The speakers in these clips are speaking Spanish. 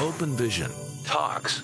Open Vision Talks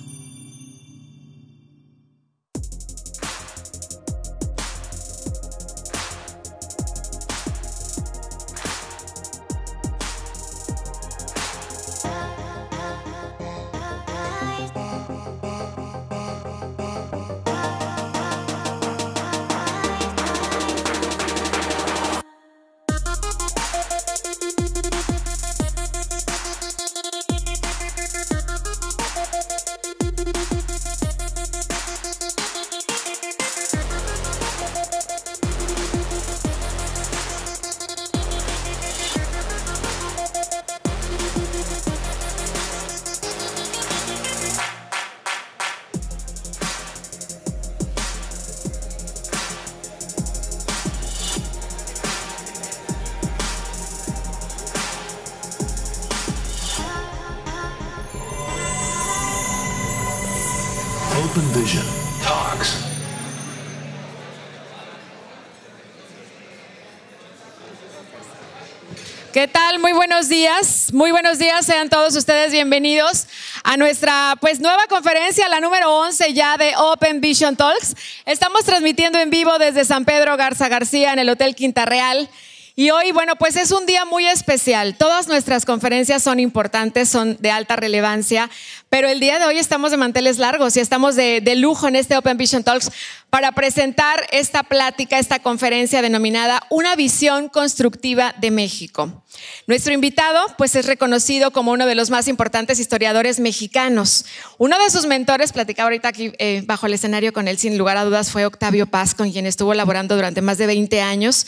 buenos días, muy buenos días, sean todos ustedes bienvenidos a nuestra pues nueva conferencia, la número 11 ya de Open Vision Talks. Estamos transmitiendo en vivo desde San Pedro Garza García en el Hotel Quinta Real. Y hoy, bueno, pues es un día muy especial. Todas nuestras conferencias son importantes, son de alta relevancia, pero el día de hoy estamos de manteles largos y estamos de lujo en este Open Vision Talks para presentar esta plática, esta conferencia denominada Una visión constructiva de México. Nuestro invitado pues es reconocido como uno de los más importantes historiadores mexicanos. Uno de sus mentores, platicaba ahorita aquí eh, bajo el escenario con él sin lugar a dudas, fue Octavio Paz, con quien estuvo laborando durante más de 20 años.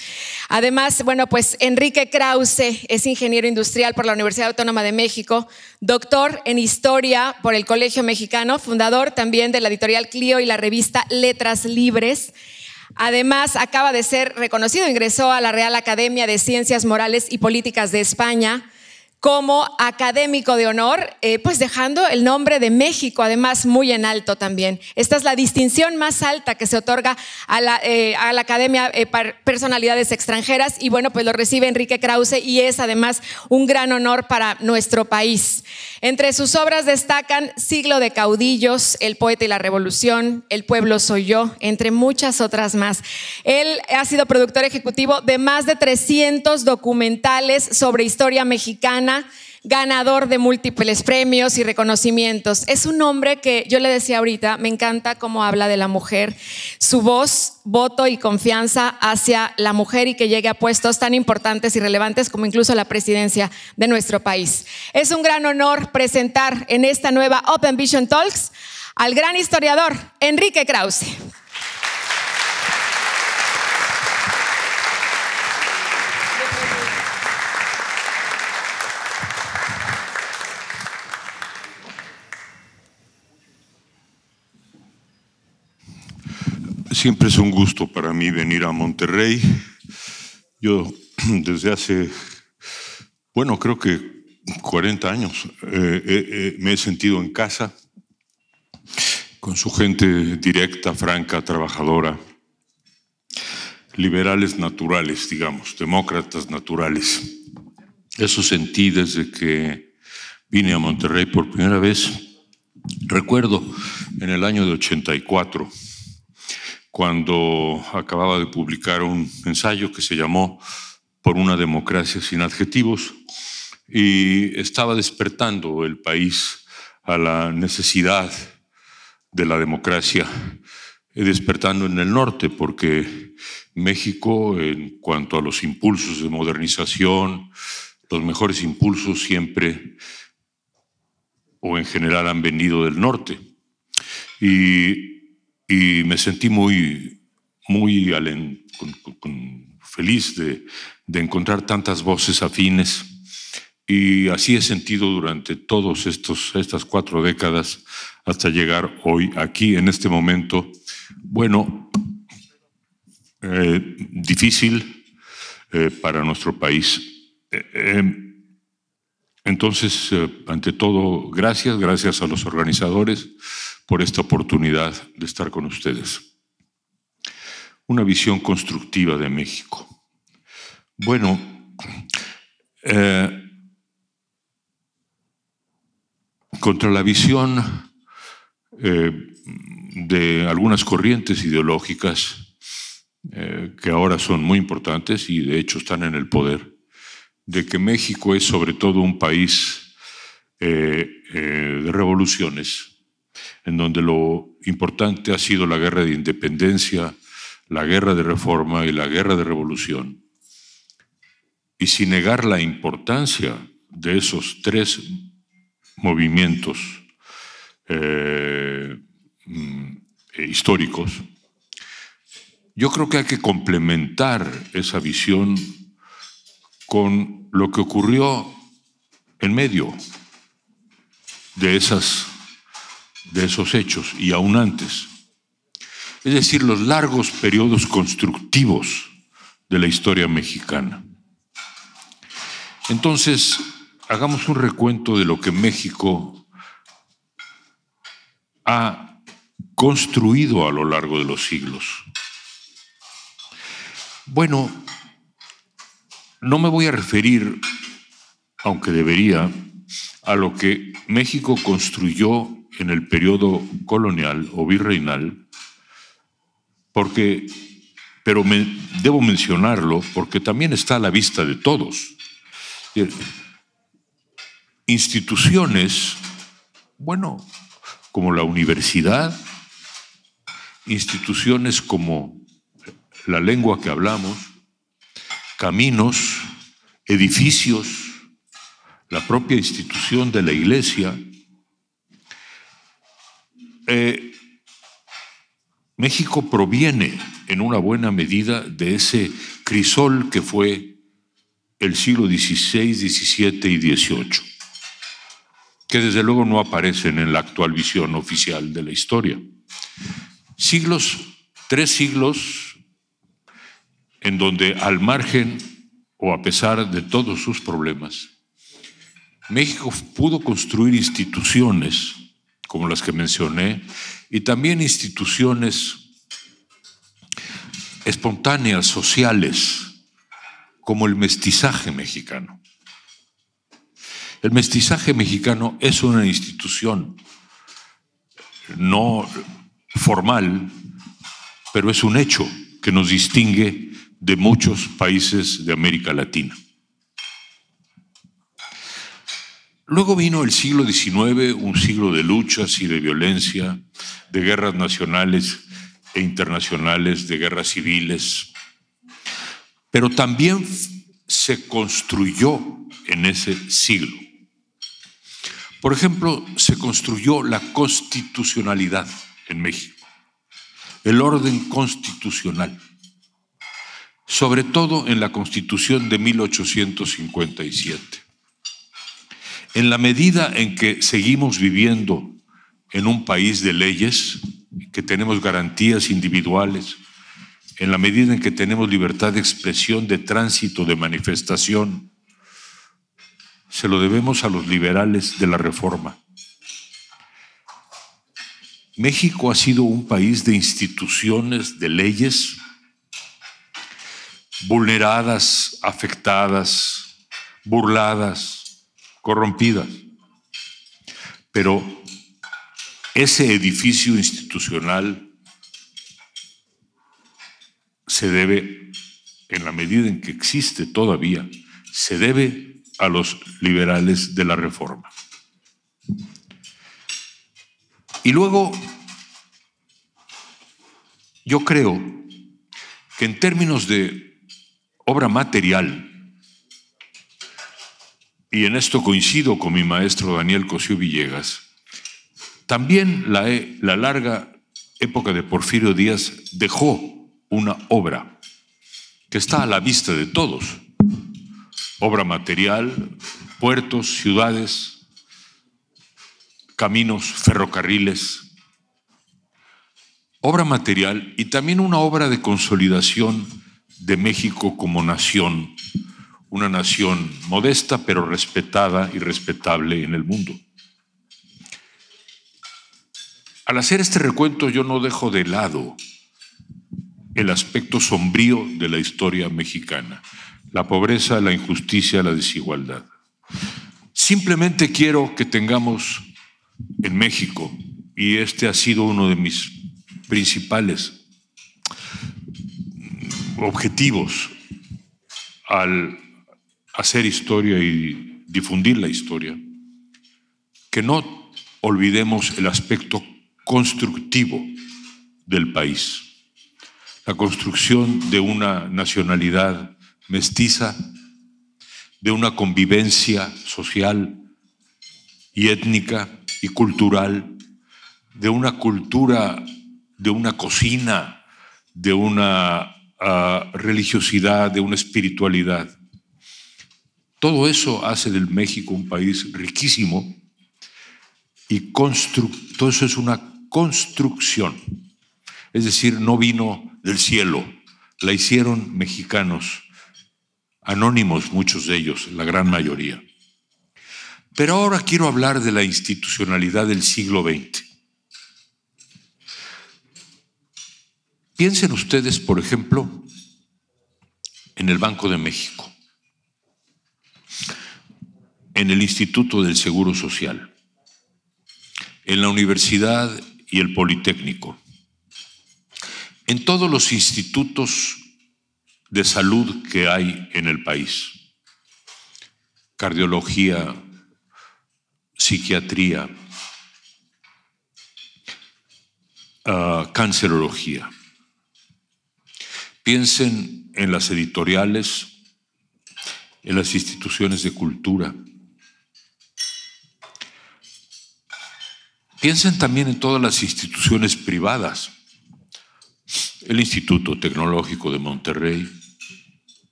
Además, bueno, pues Enrique Krause es ingeniero industrial por la Universidad Autónoma de México, doctor en historia por el Colegio Mexicano, fundador también de la editorial Clio y la revista Letras libres. Además, acaba de ser reconocido, ingresó a la Real Academia de Ciencias Morales y Políticas de España como académico de honor, eh, pues dejando el nombre de México además muy en alto también. Esta es la distinción más alta que se otorga a la, eh, Academia eh, para Personalidades Extranjeras y bueno, pues lo recibe Enrique Krause y es además un gran honor para nuestro país. Entre sus obras destacan Siglo de Caudillos, El Poeta y la Revolución, El Pueblo Soy Yo, entre muchas otras más. Él ha sido productor ejecutivo de más de 300 documentales sobre historia mexicana ganador de múltiples premios y reconocimientos. Es un hombre que yo le decía ahorita, me encanta cómo habla de la mujer, su voz, voto y confianza hacia la mujer y que llegue a puestos tan importantes y relevantes como incluso la presidencia de nuestro país. Es un gran honor presentar en esta nueva Open Vision Talks al gran historiador Enrique Krause. siempre es un gusto para mí venir a Monterrey. Yo desde hace, bueno, creo que 40 años eh, eh, eh, me he sentido en casa con su gente directa, franca, trabajadora, liberales naturales, digamos, demócratas naturales. Eso sentí desde que vine a Monterrey por primera vez. Recuerdo en el año de 84 cuando acababa de publicar un ensayo que se llamó Por una democracia sin adjetivos y estaba despertando el país a la necesidad de la democracia, despertando en el norte, porque México, en cuanto a los impulsos de modernización, los mejores impulsos siempre o en general han venido del norte. Y y me sentí muy, muy feliz de, encontrar tantas voces afines. Y así he sentido durante todas estas cuatro décadas hasta llegar hoy aquí, en este momento, bueno, eh, difícil eh, para nuestro país. Eh, entonces, ante todo, gracias, gracias a los organizadores, por esta oportunidad de estar con ustedes. Una visión constructiva de México. Bueno, eh, contra la visión eh, de algunas corrientes ideológicas eh, que ahora son muy importantes y de hecho están en el poder, de que México es sobre todo un país de revoluciones, en donde lo importante ha sido la guerra de independencia, la guerra de reforma y la guerra de revolución. Y sin negar la importancia de esos tres movimientos eh, mm, eh, históricos, yo creo que hay que complementar esa visión con lo que ocurrió en medio de esas de esos hechos y aún antes. Es decir, los largos periodos constructivos de la historia mexicana. Entonces, hagamos un recuento de lo que México ha construido a lo largo de los siglos. Bueno, no me voy a referir, aunque debería, a lo que México construyó en el periodo colonial o virreinal, porque, pero me, debo mencionarlo porque también está a la vista de todos. Instituciones, bueno, como la universidad, instituciones como la lengua que hablamos, caminos, edificios, la propia institución de la iglesia, eh, México proviene en una buena medida de ese crisol que fue el siglo XVI, XVII y XVIII, que desde luego no aparecen en la actual visión oficial de la historia. Siglos, tres siglos, en donde al margen o a pesar de todos sus problemas, México pudo construir instituciones como las que mencioné, y también instituciones espontáneas, sociales, como el mestizaje mexicano. El mestizaje mexicano es una institución no formal, pero es un hecho que nos distingue de muchos países de América Latina. Luego vino el siglo XIX, un siglo de luchas y de violencia, de guerras nacionales e internacionales, de guerras civiles, pero también se construyó en ese siglo. Por ejemplo, se construyó la constitucionalidad en México, el orden constitucional, sobre todo en la constitución de 1857 en la medida en que seguimos viviendo en un país de leyes, que tenemos garantías individuales, en la medida en que tenemos libertad de expresión, de tránsito, de manifestación, se lo debemos a los liberales de la reforma. México ha sido un país de instituciones, de leyes vulneradas, afectadas, burladas, corrompidas. Pero ese edificio institucional se debe, en la medida en que existe todavía, se debe a los liberales de la reforma. Y luego, yo creo que en términos de obra material, y en esto coincido con mi maestro Daniel Cosío Villegas, también la, eh, la larga época de Porfirio Díaz dejó una obra que está a la vista de todos, obra material, puertos, ciudades, caminos, ferrocarriles, obra material y también una obra de consolidación de México como nación una nación modesta pero respetada y respetable en el mundo. Al hacer este recuento yo no dejo de lado el aspecto sombrío de la historia mexicana, la pobreza, la injusticia, la desigualdad. Simplemente quiero que tengamos en México, y este ha sido uno de mis principales objetivos al hacer historia y difundir la historia, que no olvidemos el aspecto constructivo del país, la construcción de una nacionalidad mestiza, de una convivencia social y étnica y cultural, de una cultura, de una cocina, de una ah, religiosidad, de una espiritualidad todo eso hace del México un país riquísimo y todo eso es una construcción. Es decir, no vino del cielo, la hicieron mexicanos, anónimos muchos de ellos, la gran mayoría. Pero ahora quiero hablar de la institucionalidad del siglo XX. Piensen ustedes, por ejemplo, en el Banco de México en el Instituto del Seguro Social, en la Universidad y el Politécnico, en todos los institutos de salud que hay en el país. Cardiología, psiquiatría, ah, cancerología. Piensen en las editoriales, en las instituciones de cultura, Piensen también en todas las instituciones privadas. El Instituto Tecnológico de Monterrey,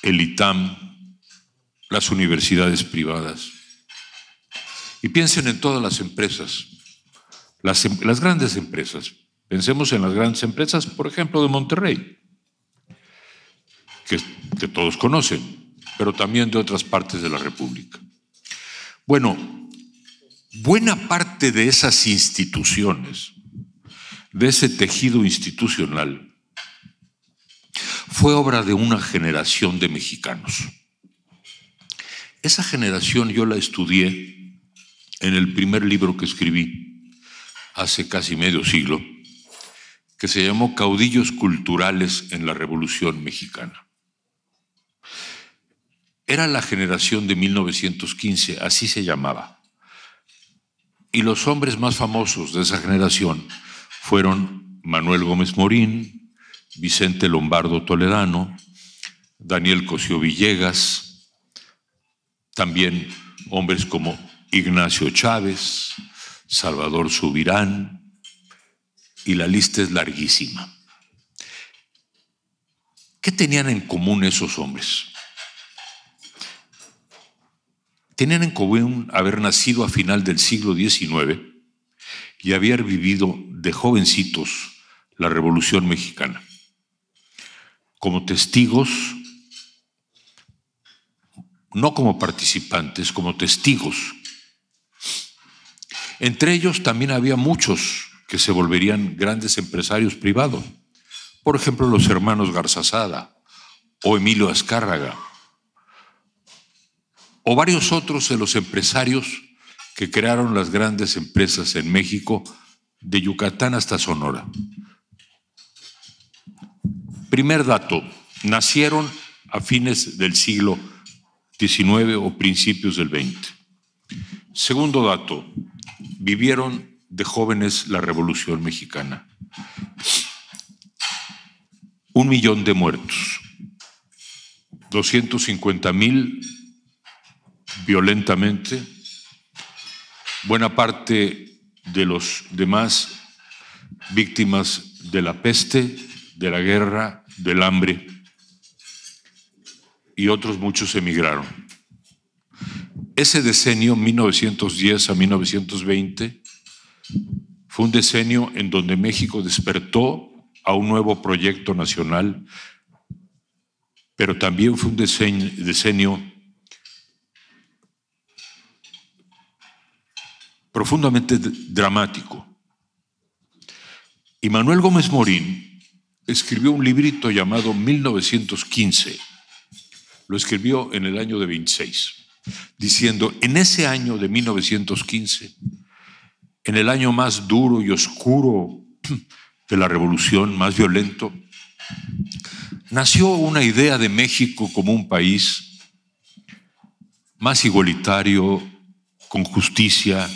el ITAM, las universidades privadas. Y piensen en todas las empresas, em-, las, grandes empresas. Pensemos en las grandes empresas, por ejemplo, de Monterrey, que, que todos conocen, pero también de otras partes de la República. Bueno, buena parte de esas instituciones, de ese tejido institucional, fue obra de una generación de mexicanos. Esa generación yo la estudié en el primer libro que escribí hace casi medio siglo, que se llamó Caudillos Culturales en la Revolución Mexicana. Era la generación de 1915, así se llamaba y los hombres más famosos de esa generación fueron Manuel Gómez Morín, Vicente Lombardo Toledano, Daniel Cosío Villegas, también hombres como Ignacio Chávez, Salvador Subirán, y la lista es larguísima. ¿Qué tenían en común esos hombres? tenían en común haber nacido a final del siglo XIX y haber vivido de jovencitos la Revolución Mexicana. Como testigos, no como participantes, como testigos. Entre ellos también había muchos que se volverían grandes empresarios privados. Por ejemplo, los hermanos Garzazada o Emilio Azcárraga o varios otros de los empresarios que crearon las grandes empresas en México, de Yucatán hasta Sonora. Primer dato, nacieron a fines del siglo XIX o principios del XX. Segundo dato, vivieron de jóvenes la Revolución Mexicana. Un millón de muertos, 250 mil violentamente. Buena parte de los demás víctimas de la peste, de la guerra, del hambre. Y otros muchos emigraron. Ese decenio, 1910 a 1920, fue un decenio en donde México despertó a un nuevo proyecto nacional, pero también fue un decenio profundamente dramático. Y Manuel Gómez Morín escribió un librito llamado 1915. Lo escribió en el año de 26, diciendo, en ese año de 1915, en el año más duro y oscuro de la revolución, más violento, nació una idea de México como un país más igualitario, con justicia,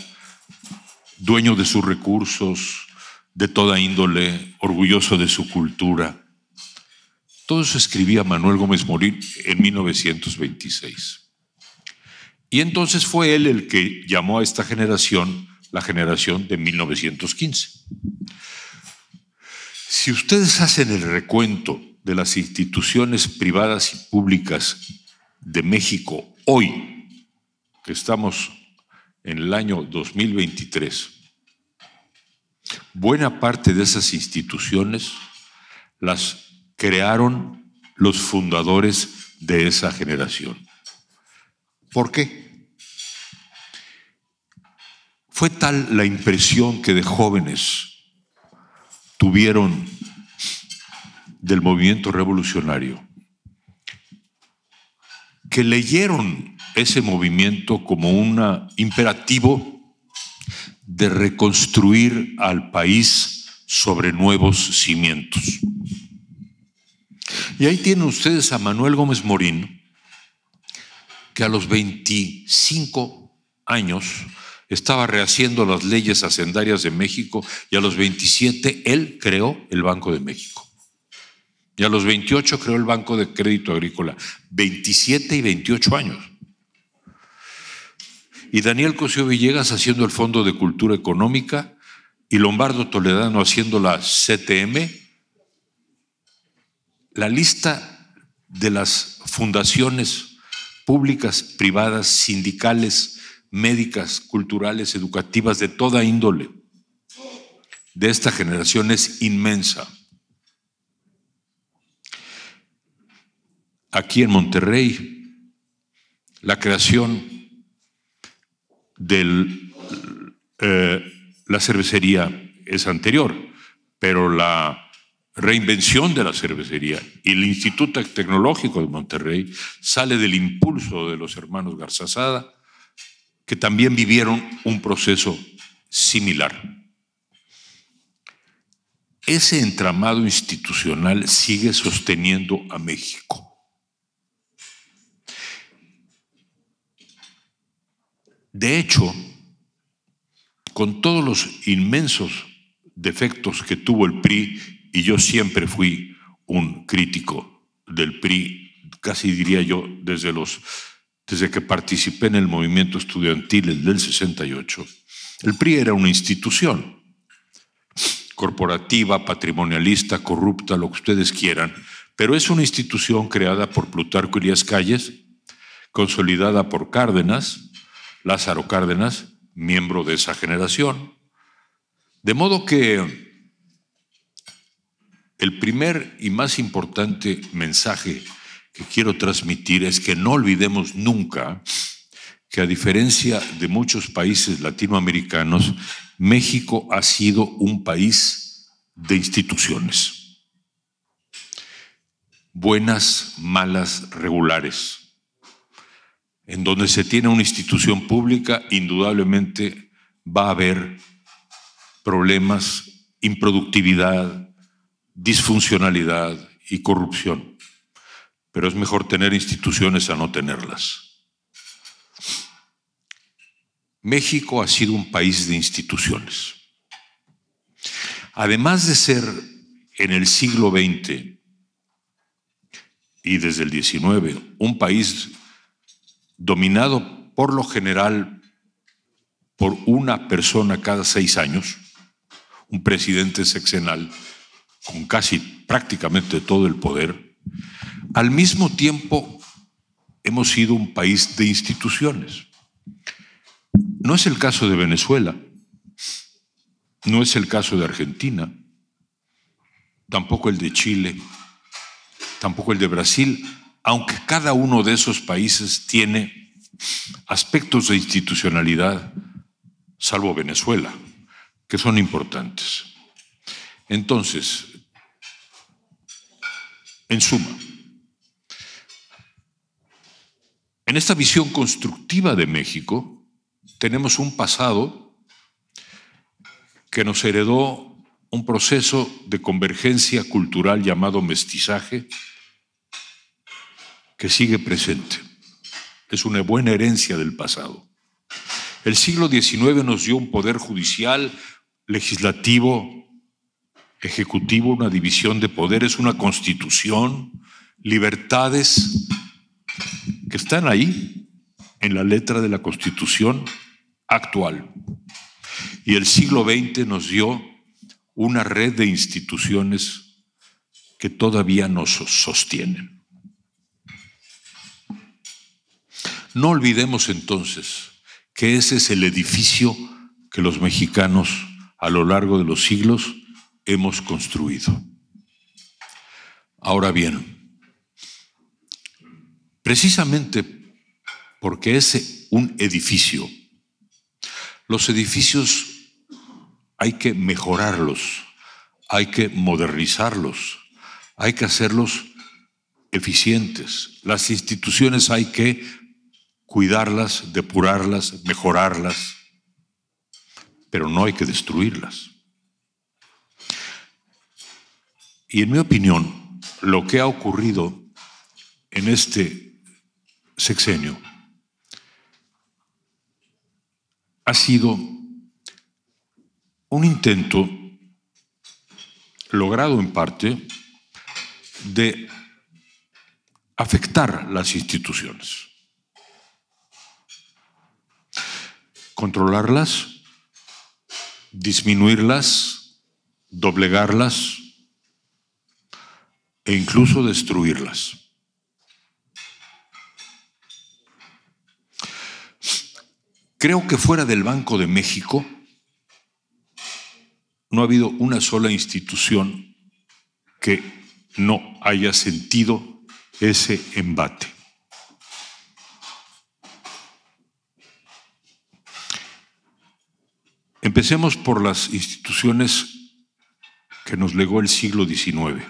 dueño de sus recursos de toda índole, orgulloso de su cultura. Todo eso escribía Manuel Gómez Morín en 1926. Y entonces fue él el que llamó a esta generación la generación de 1915. Si ustedes hacen el recuento de las instituciones privadas y públicas de México hoy, que estamos en el año 2023, buena parte de esas instituciones las crearon los fundadores de esa generación. ¿Por qué? Fue tal la impresión que de jóvenes tuvieron del movimiento revolucionario que leyeron ese movimiento como un imperativo de reconstruir al país sobre nuevos cimientos. Y ahí tienen ustedes a Manuel Gómez Morín, que a los 25 años estaba rehaciendo las leyes hacendarias de México y a los 27 él creó el Banco de México. Y a los 28 creó el Banco de Crédito Agrícola. 27 y 28 años y Daniel Cosío Villegas haciendo el Fondo de Cultura Económica y Lombardo Toledano haciendo la CTM, la lista de las fundaciones públicas, privadas, sindicales, médicas, culturales, educativas, de toda índole, de esta generación es inmensa. Aquí en Monterrey, la creación de eh, la cervecería es anterior, pero la reinvención de la cervecería y el Instituto Tecnológico de Monterrey sale del impulso de los hermanos Garzazada, que también vivieron un proceso similar. Ese entramado institucional sigue sosteniendo a México. De hecho, con todos los inmensos defectos que tuvo el PRI, y yo siempre fui un crítico del PRI, casi diría yo, desde, los, desde que participé en el movimiento estudiantil del 68, el PRI era una institución corporativa, patrimonialista, corrupta, lo que ustedes quieran, pero es una institución creada por Plutarco Elías Calles, consolidada por Cárdenas, Lázaro Cárdenas, miembro de esa generación. De modo que el primer y más importante mensaje que quiero transmitir es que no olvidemos nunca que a diferencia de muchos países latinoamericanos, México ha sido un país de instituciones, buenas, malas, regulares en donde se tiene una institución pública, indudablemente va a haber problemas, improductividad, disfuncionalidad y corrupción. Pero es mejor tener instituciones a no tenerlas. México ha sido un país de instituciones. Además de ser en el siglo XX y desde el XIX un país dominado por lo general por una persona cada seis años, un presidente sexenal con casi prácticamente todo el poder, al mismo tiempo hemos sido un país de instituciones. No es el caso de Venezuela, no es el caso de Argentina, tampoco el de Chile, tampoco el de Brasil, aunque cada uno de esos países tiene aspectos de institucionalidad, salvo Venezuela, que son importantes. Entonces, en suma, en esta visión constructiva de México tenemos un pasado que nos heredó un proceso de convergencia cultural llamado mestizaje, que sigue presente. Es una buena herencia del pasado. El siglo XIX nos dio un poder judicial, legislativo, ejecutivo, una división de poderes, una constitución, libertades que están ahí en la letra de la constitución actual. Y el siglo XX nos dio una red de instituciones que todavía nos sostienen. No olvidemos entonces que ese es el edificio que los mexicanos a lo largo de los siglos hemos construido. Ahora bien, precisamente porque es un edificio, los edificios hay que mejorarlos, hay que modernizarlos, hay que hacerlos eficientes. Las instituciones hay que cuidarlas, depurarlas, mejorarlas, pero no hay que destruirlas. Y en mi opinión, lo que ha ocurrido en este sexenio ha sido un intento logrado en parte de afectar las instituciones controlarlas, disminuirlas, doblegarlas e incluso destruirlas. Creo que fuera del Banco de México no ha habido una sola institución que no haya sentido ese embate. Empecemos por las instituciones que nos legó el siglo XIX.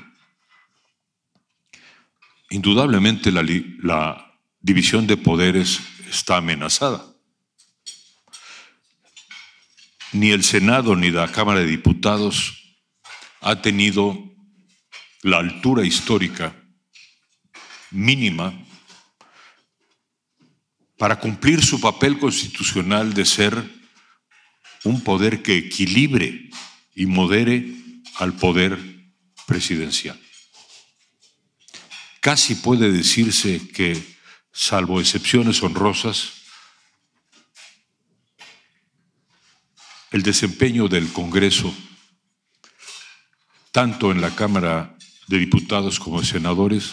Indudablemente la, división de poderes está amenazada. Ni el Senado ni la Cámara de Diputados ha tenido la altura histórica mínima para cumplir su papel constitucional de ser un poder que equilibre y modere al poder presidencial. Casi puede decirse que, salvo excepciones honrosas, el desempeño del Congreso, tanto en la Cámara de Diputados como en Senadores,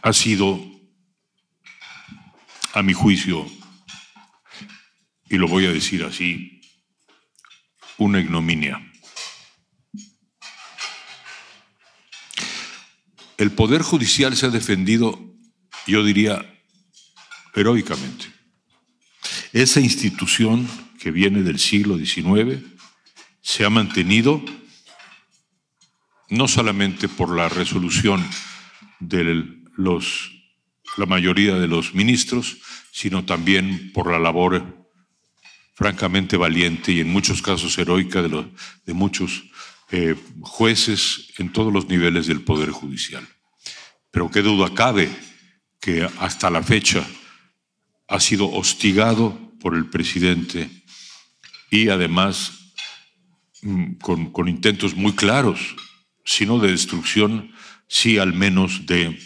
ha sido, a mi juicio, y lo voy a decir así, una ignominia. El Poder Judicial se ha defendido, yo diría, heroicamente. Esa institución que viene del siglo XIX se ha mantenido no solamente por la resolución de los, la mayoría de los ministros, sino también por la labor francamente valiente y en muchos casos heroica de, los, de muchos eh, jueces en todos los niveles del Poder Judicial. Pero qué duda cabe que hasta la fecha ha sido hostigado por el presidente y además mm, con, intentos muy claros, sino de destrucción, sí al menos de,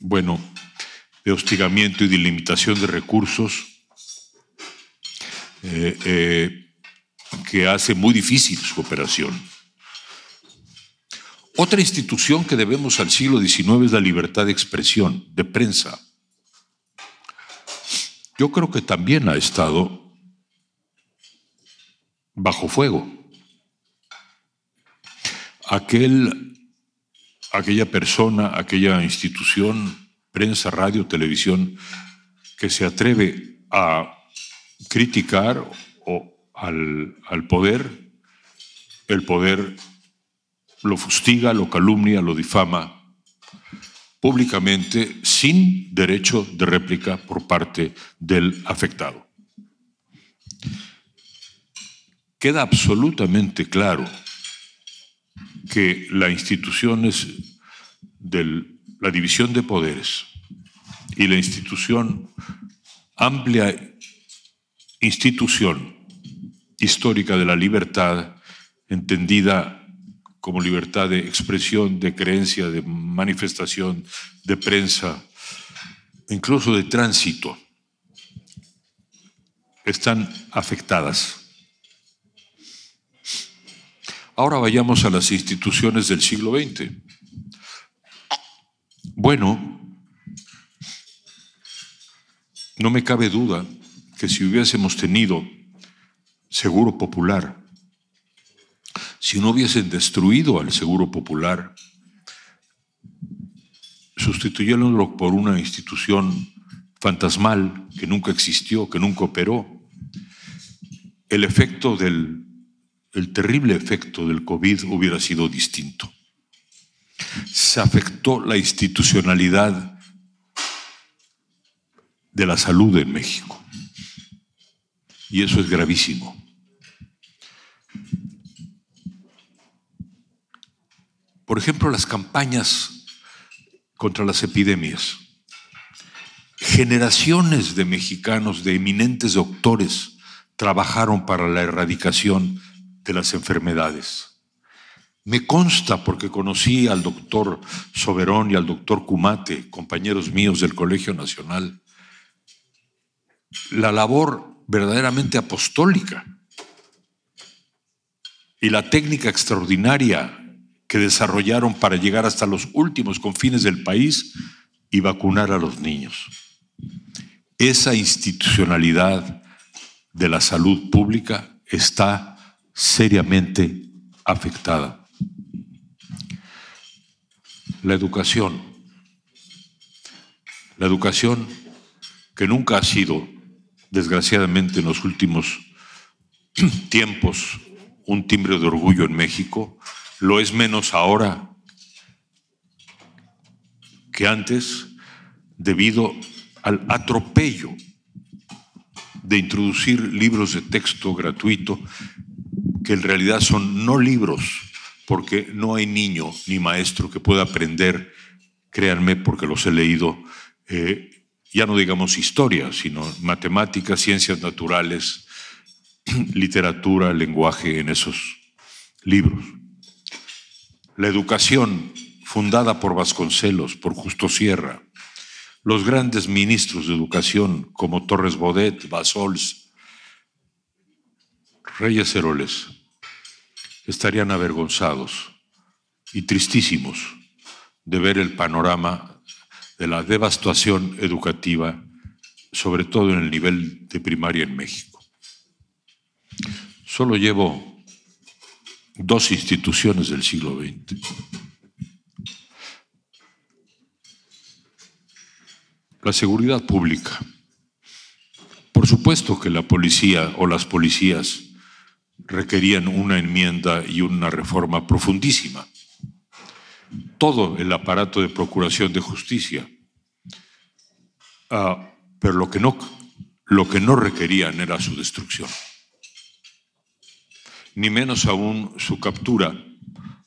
bueno, de hostigamiento y de limitación de recursos eh, eh, que hace muy difícil su operación. Otra institución que debemos al siglo XIX es la libertad de expresión, de prensa. Yo creo que también ha estado bajo fuego. Aquel, aquella persona, aquella institución, prensa, radio, televisión, que se atreve a criticar o al, al poder, el poder lo fustiga, lo calumnia, lo difama públicamente sin derecho de réplica por parte del afectado. Queda absolutamente claro que las instituciones de la división de poderes y la institución amplia institución histórica de la libertad, entendida como libertad de expresión, de creencia, de manifestación, de prensa, incluso de tránsito, están afectadas. Ahora vayamos a las instituciones del siglo XX. Bueno, no me cabe duda que si hubiésemos tenido seguro popular, si no hubiesen destruido al seguro popular, sustituyéndolo por una institución fantasmal que nunca existió, que nunca operó, el efecto del el terrible efecto del COVID hubiera sido distinto. Se afectó la institucionalidad de la salud en México. Y eso es gravísimo. Por ejemplo, las campañas contra las epidemias. Generaciones de mexicanos, de eminentes doctores, trabajaron para la erradicación de las enfermedades. Me consta porque conocí al doctor Soberón y al doctor Cumate, compañeros míos del Colegio Nacional, la labor verdaderamente apostólica. Y la técnica extraordinaria que desarrollaron para llegar hasta los últimos confines del país y vacunar a los niños. Esa institucionalidad de la salud pública está seriamente afectada. La educación. La educación que nunca ha sido desgraciadamente en los últimos tiempos un timbre de orgullo en México, lo es menos ahora que antes debido al atropello de introducir libros de texto gratuito que en realidad son no libros, porque no hay niño ni maestro que pueda aprender, créanme, porque los he leído, eh, ya no digamos historia, sino matemáticas, ciencias naturales, literatura, lenguaje en esos libros. La educación fundada por Vasconcelos, por Justo Sierra, los grandes ministros de educación como Torres Bodet, Basols, Reyes Heroles, estarían avergonzados y tristísimos de ver el panorama de la devastación educativa, sobre todo en el nivel de primaria en México. Solo llevo dos instituciones del siglo XX. La seguridad pública. Por supuesto que la policía o las policías requerían una enmienda y una reforma profundísima todo el aparato de procuración de justicia. Ah, pero lo que, no, lo que no requerían era su destrucción, ni menos aún su captura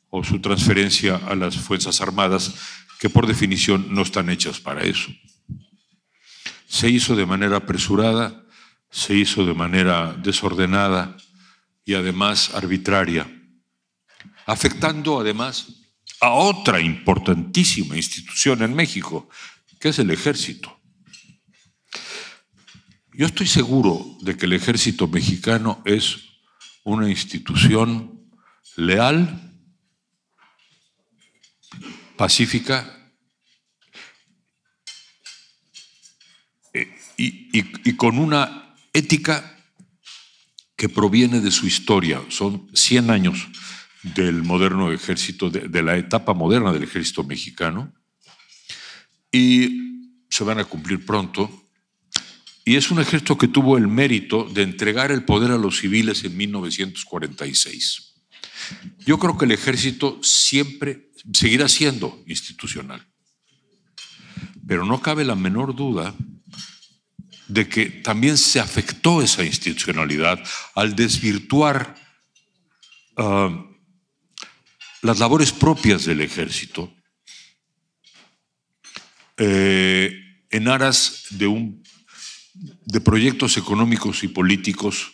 o su transferencia a las Fuerzas Armadas, que por definición no están hechas para eso. Se hizo de manera apresurada, se hizo de manera desordenada y además arbitraria, afectando además a otra importantísima institución en México, que es el ejército. Yo estoy seguro de que el ejército mexicano es una institución leal, pacífica Y, con una ética que proviene de su historia. Son 100 años del moderno ejército, de, la etapa moderna del ejército mexicano, y se van a cumplir pronto. Y es un ejército que tuvo el mérito de entregar el poder a los civiles en 1946. Yo creo que el ejército siempre seguirá siendo institucional. Pero no cabe la menor duda de que también se afectó esa institucionalidad al desvirtuar ah, las labores propias del ejército eh, en aras de proyectos económicos y políticos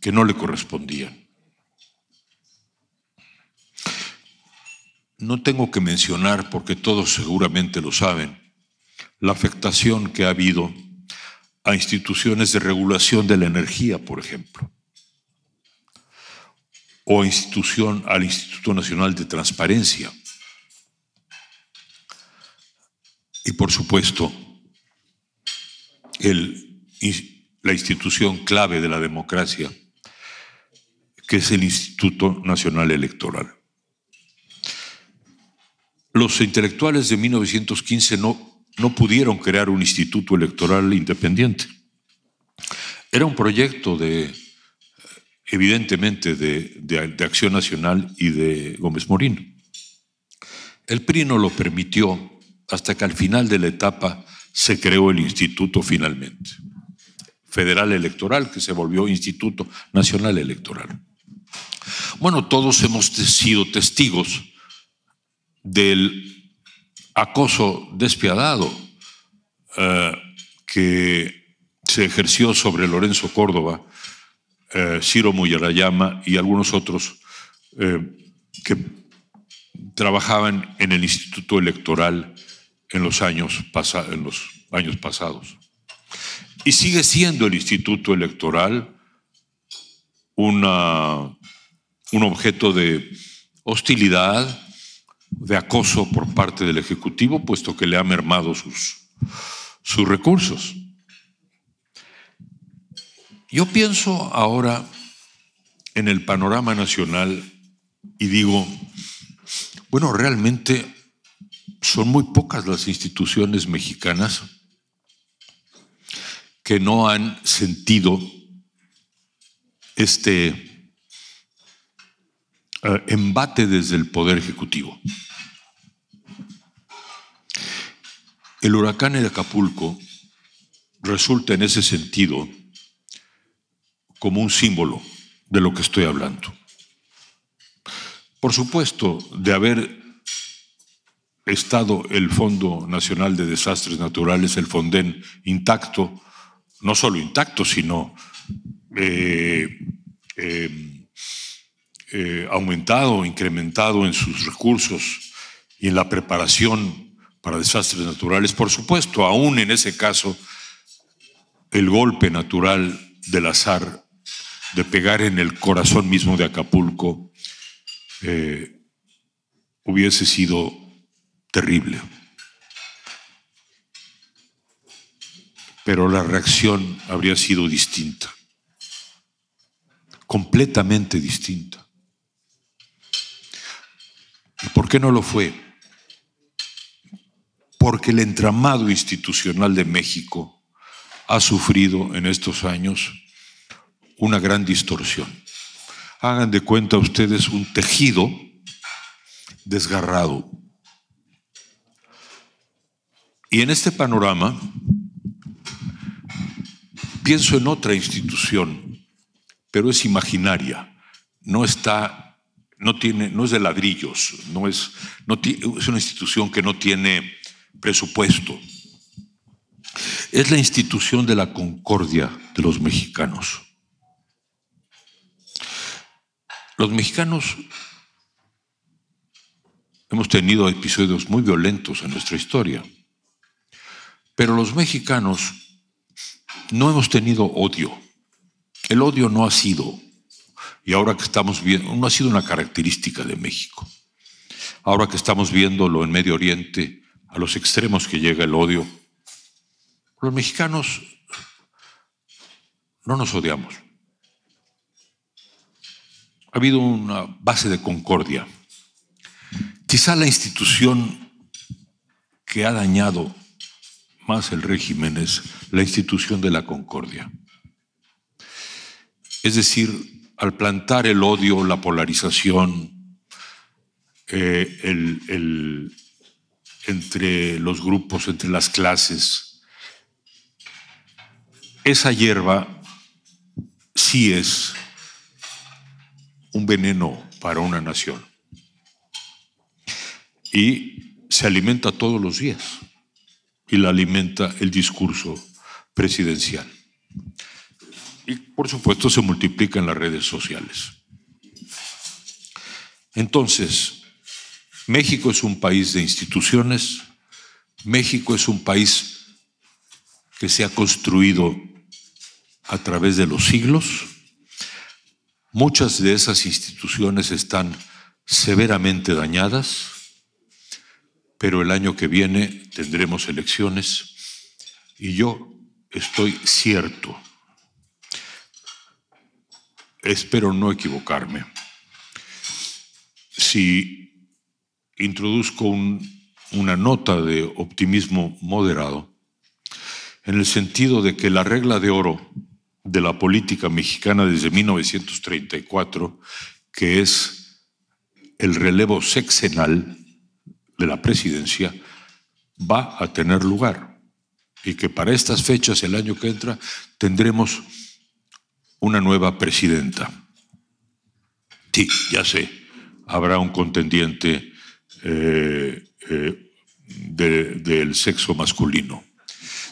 que no le correspondían. No tengo que mencionar, porque todos seguramente lo saben, la afectación que ha habido a instituciones de regulación de la energía, por ejemplo o institución al Instituto Nacional de Transparencia. Y por supuesto, la institución clave de la democracia, que es el Instituto Nacional Electoral. Los intelectuales de 1915 no, no pudieron crear un instituto electoral independiente. Era un proyecto de evidentemente de, Acción Nacional y de Gómez Morino. El PRI no lo permitió hasta que al final de la etapa se creó el instituto finalmente, federal electoral, que se volvió Instituto Nacional Electoral. Bueno, todos hemos sido testigos del acoso despiadado eh, que se ejerció sobre Lorenzo Córdoba Ciro eh, Muyarayama y algunos otros eh, que trabajaban en el Instituto Electoral en los años, en los años pasados. Y sigue siendo el Instituto Electoral un objeto de hostilidad, de acoso por parte del Ejecutivo, puesto que le ha mermado sus recursos. Yo pienso ahora en el panorama nacional y digo, bueno, realmente son muy pocas las instituciones mexicanas que no han sentido este eh, embate desde el Poder Ejecutivo. El huracán de Acapulco resulta en ese sentido como un símbolo de lo que estoy hablando. Por supuesto, de haber estado el Fondo Nacional de Desastres Naturales, el FONDEN, intacto, no solo intacto, sino eh, em, eh, aumentado, incrementado en sus recursos y en la preparación para desastres naturales. Por supuesto, aún en ese caso, el golpe natural del azar de pegar en el corazón mismo de Acapulco eh, hubiese sido terrible. Pero la reacción habría sido distinta, completamente distinta. ¿Y por qué no lo fue? Porque el entramado institucional de México ha sufrido en estos años una gran distorsión. Hagan de cuenta ustedes un tejido desgarrado. Y en este panorama pienso en otra institución, pero es imaginaria, no está, no tiene, no es de ladrillos, no es, no es una institución que no tiene presupuesto. Es la institución de la concordia de los mexicanos. Los mexicanos hemos tenido episodios muy violentos en nuestra historia, pero los mexicanos no hemos tenido odio. El odio no ha sido, y ahora que estamos viendo, no ha sido una característica de México. Ahora que estamos viéndolo en Medio Oriente, a los extremos que llega el odio, los mexicanos no nos odiamos ha habido una base de concordia. Quizá la institución que ha dañado más el régimen es la institución de la concordia. Es decir, al plantar el odio, la polarización eh, entre los grupos, entre las clases, esa hierba sí es un veneno para una nación. Y se alimenta todos los días. Y la alimenta el discurso presidencial. Y por supuesto se multiplica en las redes sociales. Entonces, México es un país de instituciones, México es un país que se ha construido a través de los siglos Muchas de esas instituciones están severamente dañadas, pero el año que viene tendremos elecciones y yo estoy cierto, espero no equivocarme, si introduzco una nota de optimismo moderado, en el sentido de que la regla de oro de la política mexicana desde 1934, que es el relevo sexenal de la presidencia, va a tener lugar. Y que para estas fechas, el año que entra, tendremos una nueva presidenta. Sí, ya sé, habrá un contendiente eh, eh, del sexo masculino.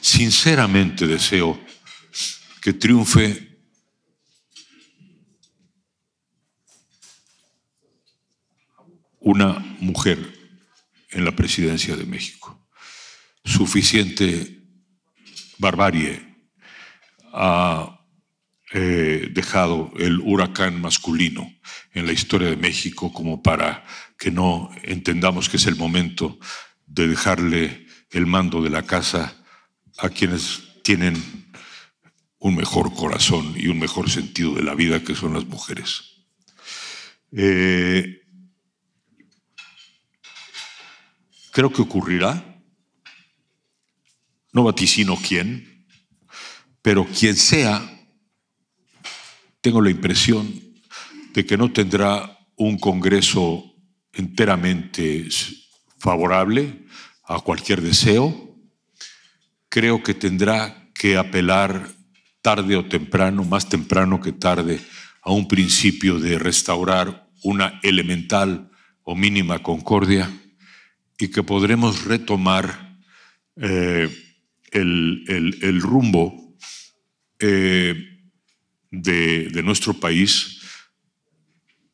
Sinceramente deseo que triunfe una mujer en la presidencia de México. Suficiente barbarie ha eh, dejado el huracán masculino en la historia de México como para que no entendamos que es el momento de dejarle el mando de la casa a quienes tienen un mejor corazón y un mejor sentido de la vida que son las mujeres. Eh, creo que ocurrirá. No vaticino quién, pero quien sea, tengo la impresión de que no tendrá un Congreso enteramente favorable a cualquier deseo. Creo que tendrá que apelar tarde o temprano, más temprano que tarde, a un principio de restaurar una elemental o mínima concordia y que podremos retomar eh, el, rumbo eh, de, de nuestro país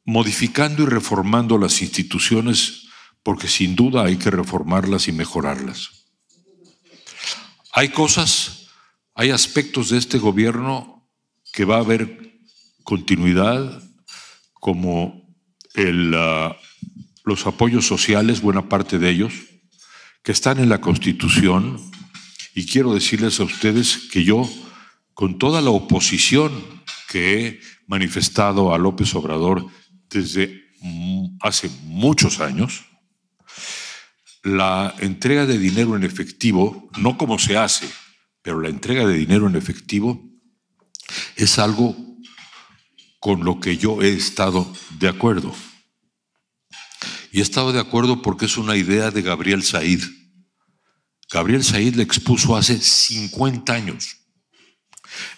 modificando y reformando las instituciones, porque sin duda hay que reformarlas y mejorarlas. Hay cosas hay aspectos de este gobierno que va a haber continuidad, como ah, los apoyos sociales, buena parte de ellos, que están en la Constitución. Y quiero decirles a ustedes que yo, con toda la oposición que he manifestado a López Obrador desde mm, hace muchos años, la entrega de dinero en efectivo, no como se hace, pero la entrega de dinero en efectivo es algo con lo que yo he estado de acuerdo. Y he estado de acuerdo porque es una idea de Gabriel Said. Gabriel Said la expuso hace 50 años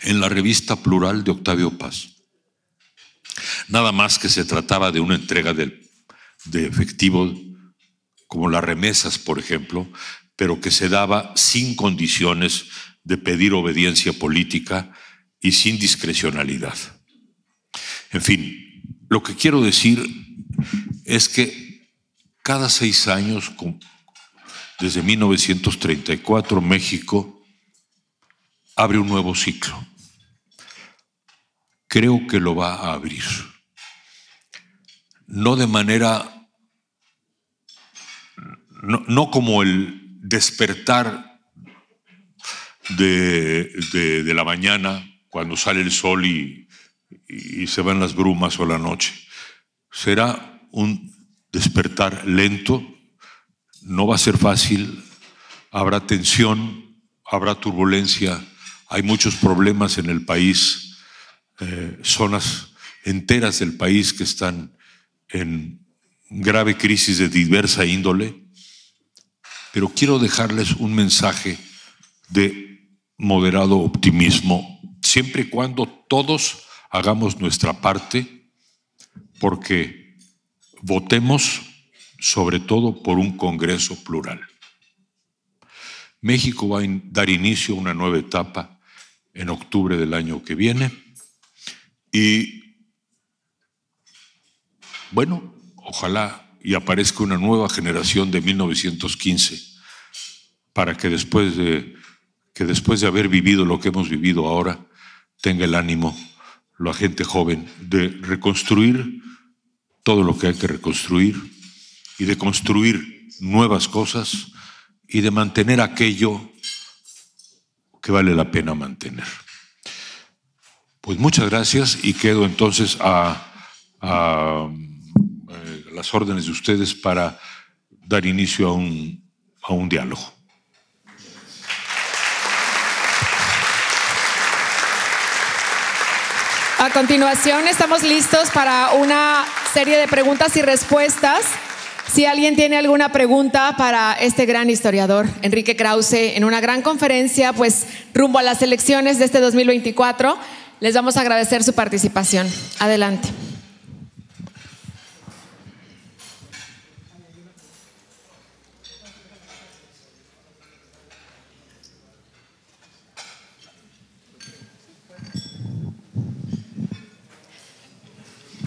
en la revista Plural de Octavio Paz. Nada más que se trataba de una entrega de, de efectivo, como las remesas, por ejemplo, pero que se daba sin condiciones de pedir obediencia política y sin discrecionalidad. En fin, lo que quiero decir es que cada seis años, desde 1934, México abre un nuevo ciclo. Creo que lo va a abrir. No de manera, no, no como el despertar de, la mañana, cuando sale el sol y, se van las brumas o la noche. Será un despertar lento, no va a ser fácil, habrá tensión, habrá turbulencia, hay muchos problemas en el país, eh, zonas enteras del país que están en grave crisis de diversa índole, pero quiero dejarles un mensaje de moderado optimismo, siempre y cuando todos hagamos nuestra parte, porque votemos sobre todo por un Congreso plural. México va a dar inicio a una nueva etapa en octubre del año que viene y, bueno, ojalá y aparezca una nueva generación de 1915 para que después de que después de haber vivido lo que hemos vivido ahora, tenga el ánimo la gente joven de reconstruir todo lo que hay que reconstruir y de construir nuevas cosas y de mantener aquello que vale la pena mantener. Pues muchas gracias y quedo entonces a, eh, las órdenes de ustedes para dar inicio a un diálogo. A continuación, estamos listos para una serie de preguntas y respuestas. Si alguien tiene alguna pregunta para este gran historiador, Enrique Krause, en una gran conferencia, pues rumbo a las elecciones de este 2024, les vamos a agradecer su participación. Adelante.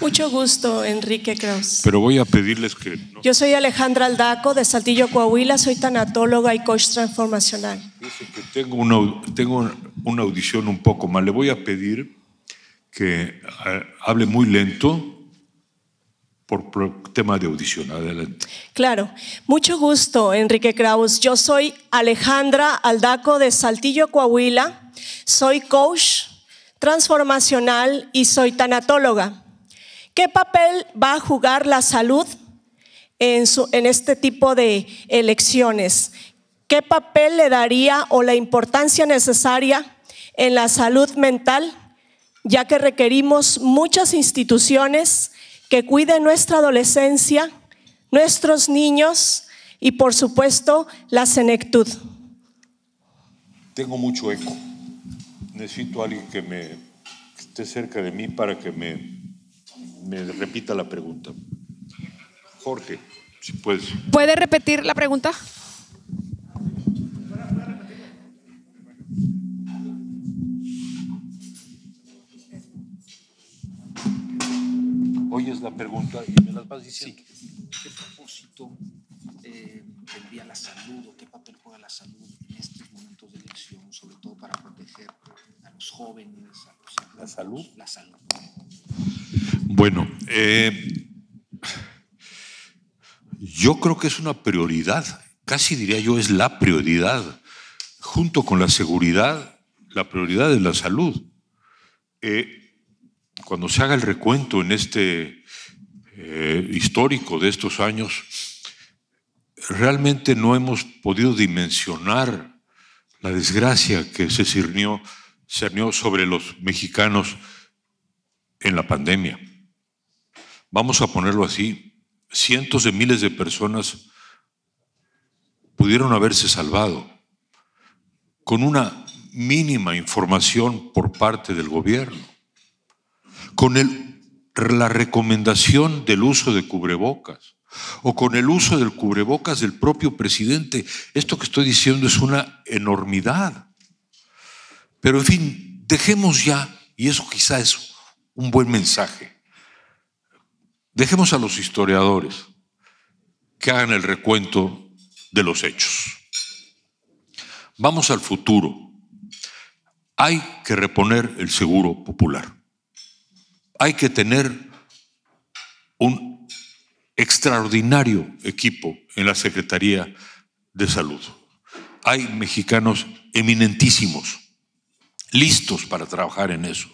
Mucho gusto, Enrique Kraus. Pero voy a pedirles que... Yo soy Alejandra Aldaco, de Saltillo, Coahuila, soy tanatóloga y coach transformacional. Dice que tengo una, tengo una audición un poco más. Le voy a pedir que eh, hable muy lento por, tema de audición. Adelante. Claro. Mucho gusto, Enrique Kraus. Yo soy Alejandra Aldaco de Saltillo, Coahuila. Soy coach transformacional y soy tanatóloga. ¿Qué papel va a jugar la salud en, este tipo de elecciones? ¿Qué papel le daría o la importancia necesaria en la salud mental? ya que requerimos muchas instituciones que cuiden nuestra adolescencia, nuestros niños y por supuesto la senectud. Tengo mucho eco. Necesito a alguien que me que esté cerca de mí para que me me repita la pregunta. Jorge, si puedes. ¿Puede repetir la pregunta? Hoy es la pregunta y me las vas diciendo. ¿Qué propósito eh, tendría la salud o qué papel juega la salud en estos momentos de elección, sobre todo para proteger a los jóvenes, a los la salud? La salud. Bueno, eh, yo creo que es una prioridad, casi diría yo es la prioridad, junto con la seguridad, la prioridad de la salud. Eh, cuando se haga el recuento en este eh, histórico de estos años, realmente no hemos podido dimensionar la desgracia que se cernió sobre los mexicanos en la pandemia vamos a ponerlo así, cientos de miles de personas pudieron haberse salvado con una mínima información por parte del gobierno, con la recomendación del uso de cubrebocas o con el uso del cubrebocas del propio presidente. Esto que estoy diciendo es una enormidad. Pero en fin, dejemos ya, y eso quizá es un buen mensaje, Dejemos a los historiadores que hagan el recuento de los hechos. Vamos al futuro. Hay que reponer el seguro popular. Hay que tener un extraordinario equipo en la Secretaría de Salud. Hay mexicanos eminentísimos, listos para trabajar en eso,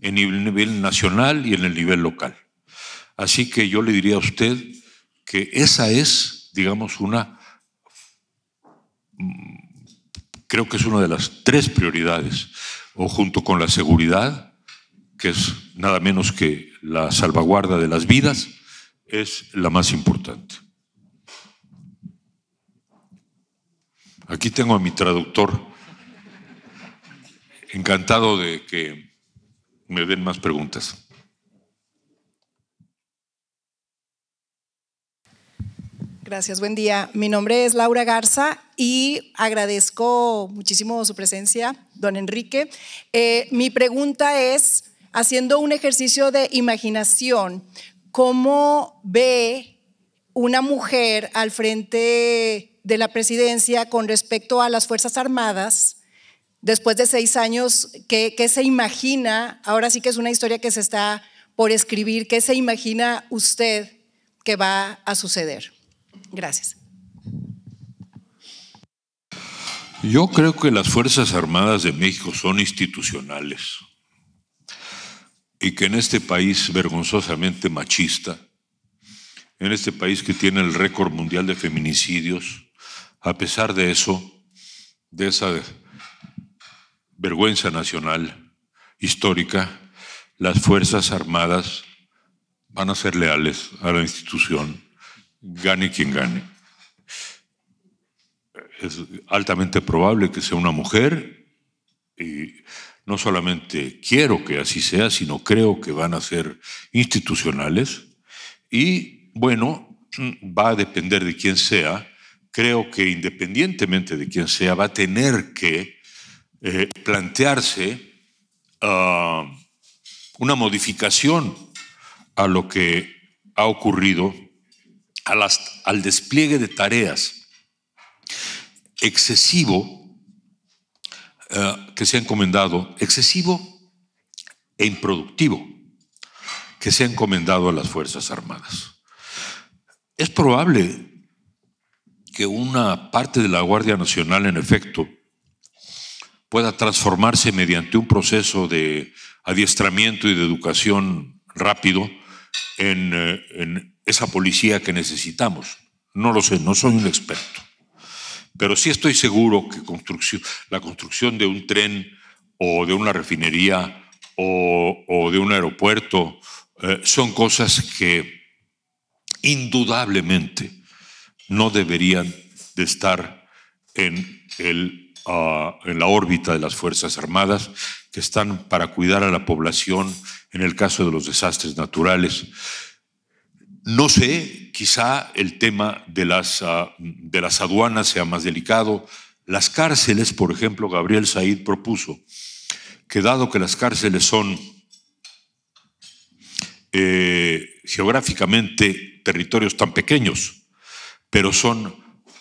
en el nivel nacional y en el nivel local. Así que yo le diría a usted que esa es, digamos, una, mm, creo que es una de las tres prioridades, o junto con la seguridad, que es nada menos que la salvaguarda de las vidas, es la más importante. Aquí tengo a mi traductor, encantado de que me den más preguntas. Gracias, buen día. Mi nombre es Laura Garza y agradezco muchísimo su presencia, don Enrique. Eh, mi pregunta es, haciendo un ejercicio de imaginación, ¿cómo ve una mujer al frente de la presidencia con respecto a las Fuerzas Armadas? Después de seis años, qué se imagina? Ahora sí que es una historia que se está por escribir. ¿Qué se imagina usted que va a suceder? Gracias. Yo creo que las Fuerzas Armadas de México son institucionales y que en este país vergonzosamente machista, en este país que tiene el récord mundial de feminicidios, a pesar de eso, de esa vergüenza nacional histórica, las Fuerzas Armadas van a ser leales a la institución gane quien gane. Es altamente probable que sea una mujer y no solamente quiero que así sea, sino creo que van a ser institucionales. Y bueno, va a depender de quién sea. Creo que independientemente de quién sea, va a tener que eh, plantearse ah, una modificación a lo que ha ocurrido al despliegue de tareas excesivo eh, que se ha encomendado, excesivo e improductivo que se ha encomendado a las Fuerzas Armadas. Es probable que una parte de la Guardia Nacional, en efecto, pueda transformarse mediante un proceso de adiestramiento y de educación rápido en eh, esa policía que necesitamos. No lo sé, no soy un experto. Pero sí estoy seguro que construcción, la construcción de un tren o de una refinería o, de un aeropuerto eh, son cosas que indudablemente no deberían de estar en, el, ah, en la órbita de las Fuerzas Armadas, que están para cuidar a la población en el caso de los desastres naturales no sé, quizá el tema de las, ah, de las aduanas sea más delicado. Las cárceles, por ejemplo, Gabriel Said propuso que dado que las cárceles son eh, geográficamente territorios tan pequeños, pero son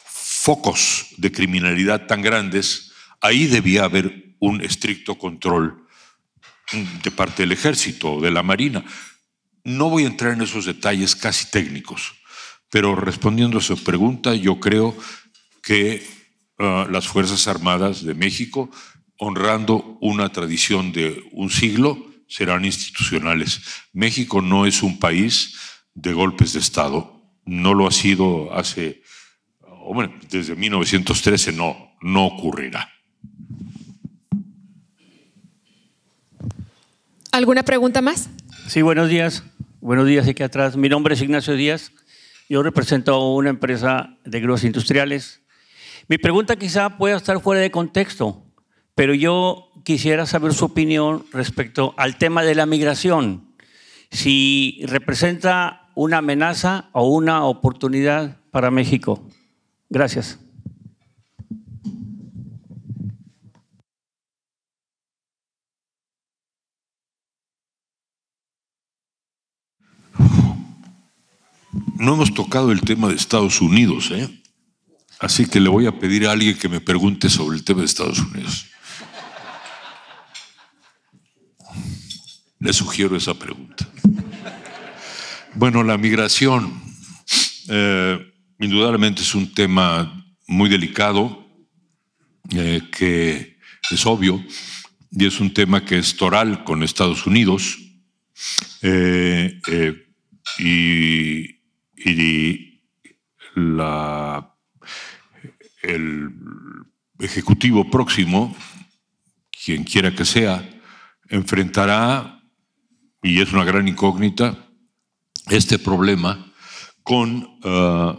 focos de criminalidad tan grandes, ahí debía haber un estricto control de parte del ejército o de la marina. No voy a entrar en esos detalles casi técnicos, pero respondiendo a su pregunta, yo creo que ah, las Fuerzas Armadas de México, honrando una tradición de un siglo, serán institucionales. México no es un país de golpes de Estado, no lo ha sido hace, oh, desde 1913 no, no ocurrirá. ¿Alguna pregunta más? Sí, buenos días. Buenos días, aquí atrás. Mi nombre es Ignacio Díaz. Yo represento una empresa de grúas industriales. Mi pregunta quizá pueda estar fuera de contexto, pero yo quisiera saber su opinión respecto al tema de la migración. Si representa una amenaza o una oportunidad para México. Gracias. no hemos tocado el tema de Estados Unidos, ¿eh? Así que le voy a pedir a alguien que me pregunte sobre el tema de Estados Unidos. Le sugiero esa pregunta. Bueno, la migración eh, indudablemente es un tema muy delicado, eh, que es obvio, y es un tema que es toral con Estados Unidos. Eh, y y la, el ejecutivo próximo, quien quiera que sea, enfrentará, y es una gran incógnita, este problema con, eh,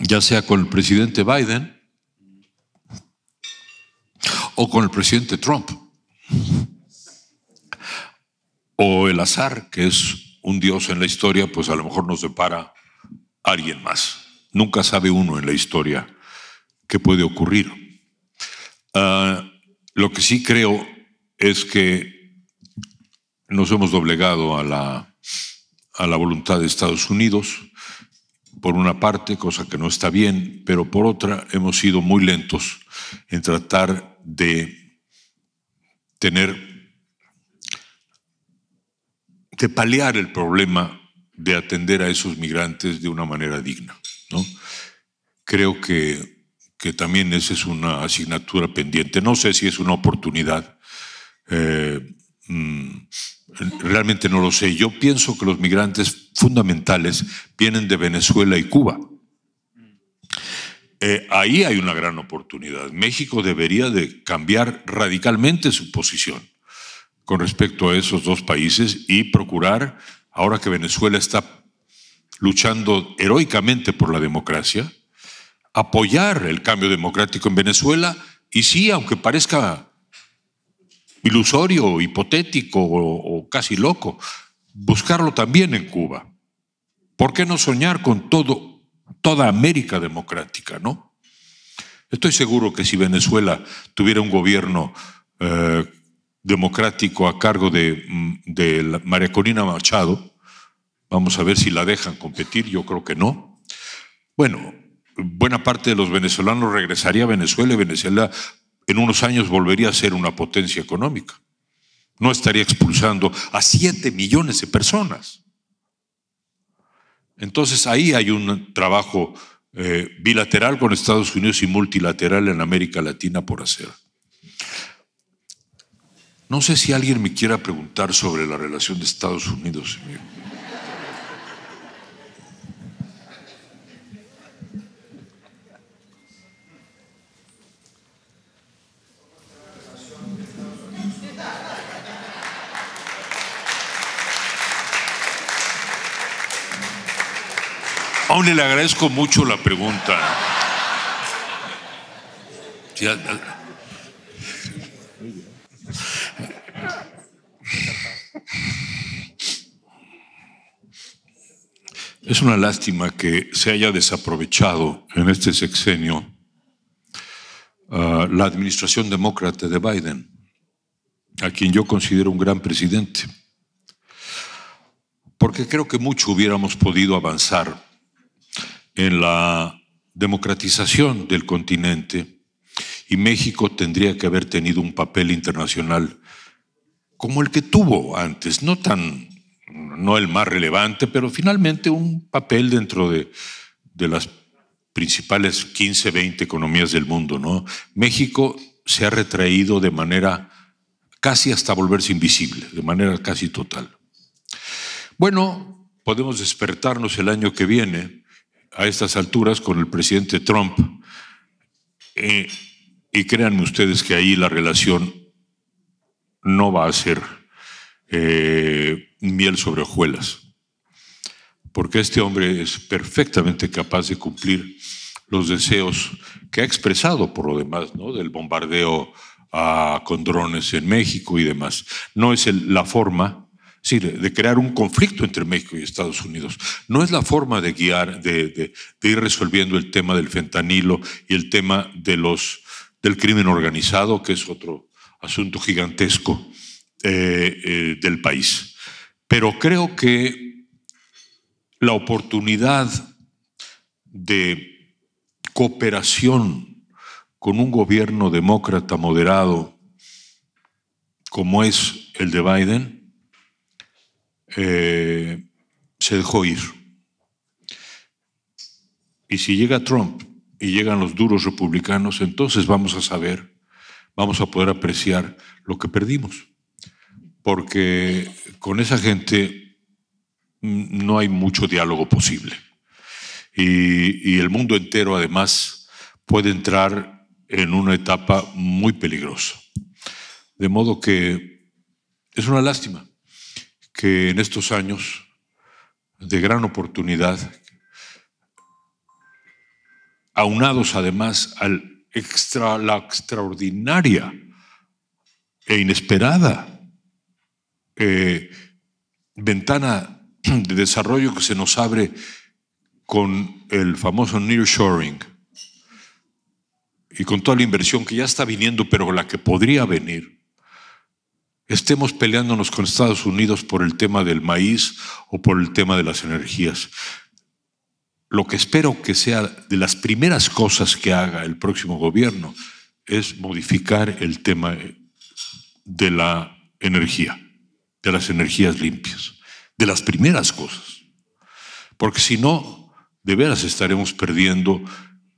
ya sea con el presidente Biden o con el presidente Trump, o el azar, que es un Dios en la historia, pues a lo mejor nos depara alguien más. Nunca sabe uno en la historia qué puede ocurrir. Ah, lo que sí creo es que nos hemos doblegado a la, a la voluntad de Estados Unidos, por una parte, cosa que no está bien, pero por otra hemos sido muy lentos en tratar de tener de paliar el problema de atender a esos migrantes de una manera digna. ¿no? Creo que, también esa es una asignatura pendiente. No sé si es una oportunidad. Eh, mm, realmente no lo sé. Yo pienso que los migrantes fundamentales vienen de Venezuela y Cuba. Eh, ahí hay una gran oportunidad. México debería de cambiar radicalmente su posición con respecto a esos dos países y procurar, ahora que Venezuela está luchando heroicamente por la democracia, apoyar el cambio democrático en Venezuela y sí, aunque parezca ilusorio, hipotético o, casi loco, buscarlo también en Cuba. ¿Por qué no soñar con toda América democrática, no? Estoy seguro que si Venezuela tuviera un gobierno eh, democrático a cargo de, mm, María Corina Machado. Vamos a ver si la dejan competir, yo creo que no. Bueno, buena parte de los venezolanos regresaría a Venezuela y Venezuela en unos años volvería a ser una potencia económica. No estaría expulsando a 7 millones de personas. Entonces ahí hay un trabajo eh, bilateral con Estados Unidos y multilateral en América Latina por hacer. No sé si alguien me quiera preguntar sobre la relación de Estados Unidos Aún le agradezco mucho la pregunta. una lástima que se haya desaprovechado en este sexenio ah, la administración demócrata de Biden, a quien yo considero un gran presidente, porque creo que mucho hubiéramos podido avanzar en la democratización del continente y México tendría que haber tenido un papel internacional como el que tuvo antes, no tan no el más relevante, pero finalmente un papel dentro de, las principales 15, 20 economías del mundo. ¿no? México se ha retraído de manera casi hasta volverse invisible, de manera casi total. Bueno, podemos despertarnos el año que viene a estas alturas con el presidente Trump eh, y créanme ustedes que ahí la relación no va a ser eh, miel sobre hojuelas, porque este hombre es perfectamente capaz de cumplir los deseos que ha expresado por lo demás, ¿no? Del bombardeo ah, con drones en México y demás. No es la forma, de, crear un conflicto entre México y Estados Unidos. No es la forma de guiar, de, ir resolviendo el tema del fentanilo y el tema de los, del crimen organizado, que es otro asunto gigantesco. Eh, eh, del país. Pero creo que la oportunidad de cooperación con un gobierno demócrata moderado como es el de Biden, eh, se dejó ir. Y si llega Trump y llegan los duros republicanos, entonces vamos a saber, vamos a poder apreciar lo que perdimos porque con esa gente no hay mucho diálogo posible. Y, el mundo entero, además, puede entrar en una etapa muy peligrosa. De modo que es una lástima que en estos años de gran oportunidad, aunados además al extra, la extraordinaria e inesperada eh, ventana de desarrollo que se nos abre con el famoso nearshoring y con toda la inversión que ya está viniendo, pero la que podría venir, estemos peleándonos con Estados Unidos por el tema del maíz o por el tema de las energías. Lo que espero que sea de las primeras cosas que haga el próximo gobierno es modificar el tema de la energía de las energías limpias, de las primeras cosas. Porque si no, de veras estaremos perdiendo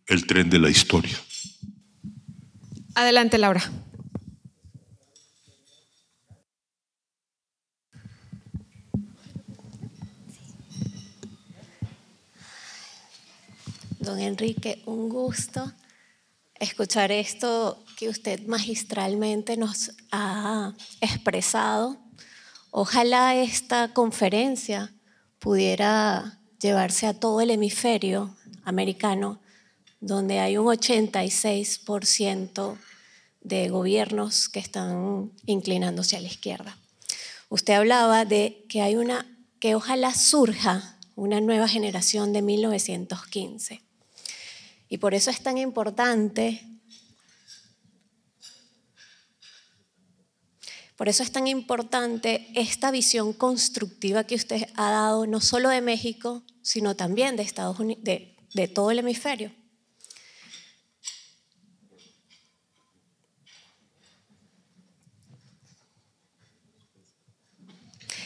el tren de la historia. Adelante, Laura. Don Enrique, un gusto escuchar esto que usted magistralmente nos ha expresado Ojalá esta conferencia pudiera llevarse a todo el hemisferio americano, donde hay un 86% de gobiernos que están inclinándose a la izquierda. Usted hablaba de que hay una que ojalá surja una nueva generación de 1915. Y por eso es tan importante Por eso es tan importante esta visión constructiva que usted ha dado, no solo de México, sino también de Estados de, todo el hemisferio.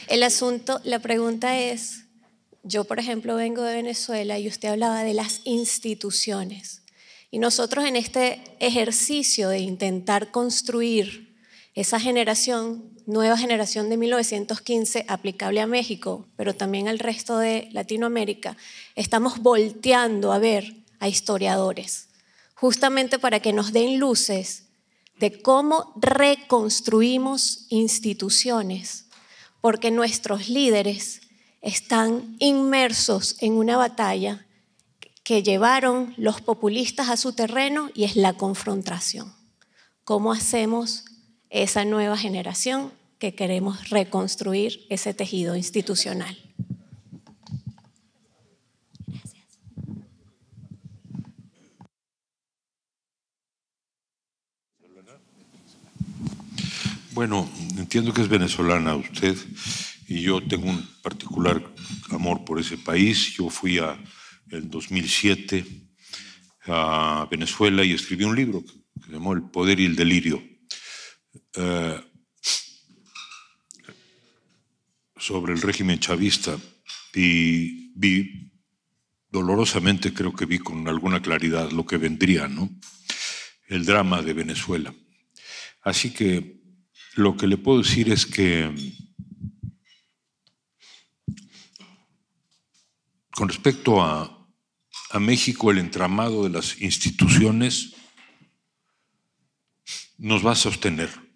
El asunto, la pregunta es, yo por ejemplo vengo de Venezuela y usted hablaba de las instituciones. Y nosotros en este ejercicio de intentar construir esa generación, nueva generación de 1915, aplicable a México, pero también al resto de Latinoamérica, estamos volteando a ver a historiadores, justamente para que nos den luces de cómo reconstruimos instituciones, porque nuestros líderes están inmersos en una batalla que llevaron los populistas a su terreno y es la confrontación. ¿Cómo hacemos esa nueva generación que queremos reconstruir ese tejido institucional. Bueno, entiendo que es venezolana usted y yo tengo un particular amor por ese país. Yo fui en 2007 a Venezuela y escribí un libro que se llamó El poder y el delirio eh, sobre el régimen chavista y vi, dolorosamente creo que vi con alguna claridad lo que vendría, ¿no? El drama de Venezuela. Así que lo que le puedo decir es que con respecto a, a México, el entramado de las instituciones nos va a sostener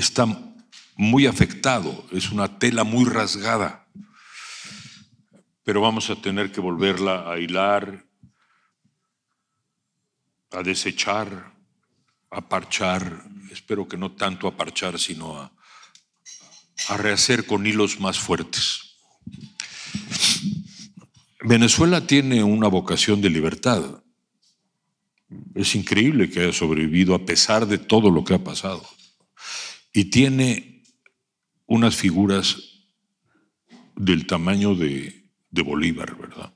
está muy afectado, es una tela muy rasgada, pero vamos a tener que volverla a hilar, a desechar, a parchar, espero que no tanto a parchar, sino a, a rehacer con hilos más fuertes. Venezuela tiene una vocación de libertad. Es increíble que haya sobrevivido a pesar de todo lo que ha pasado y tiene unas figuras del tamaño de, Bolívar, ¿verdad?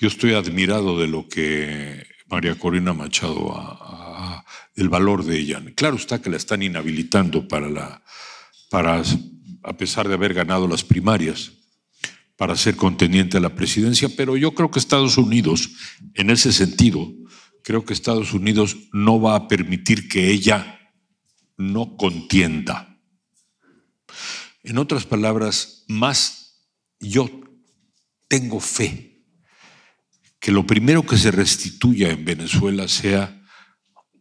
Yo estoy admirado de lo que María Corina Machado a, el valor de ella. Claro está que la están inhabilitando para la para a pesar de haber ganado las primarias para ser contendiente a la presidencia, pero yo creo que Estados Unidos en ese sentido, creo que Estados Unidos no va a permitir que ella no contienda. En otras palabras, más yo tengo fe que lo primero que se restituya en Venezuela sea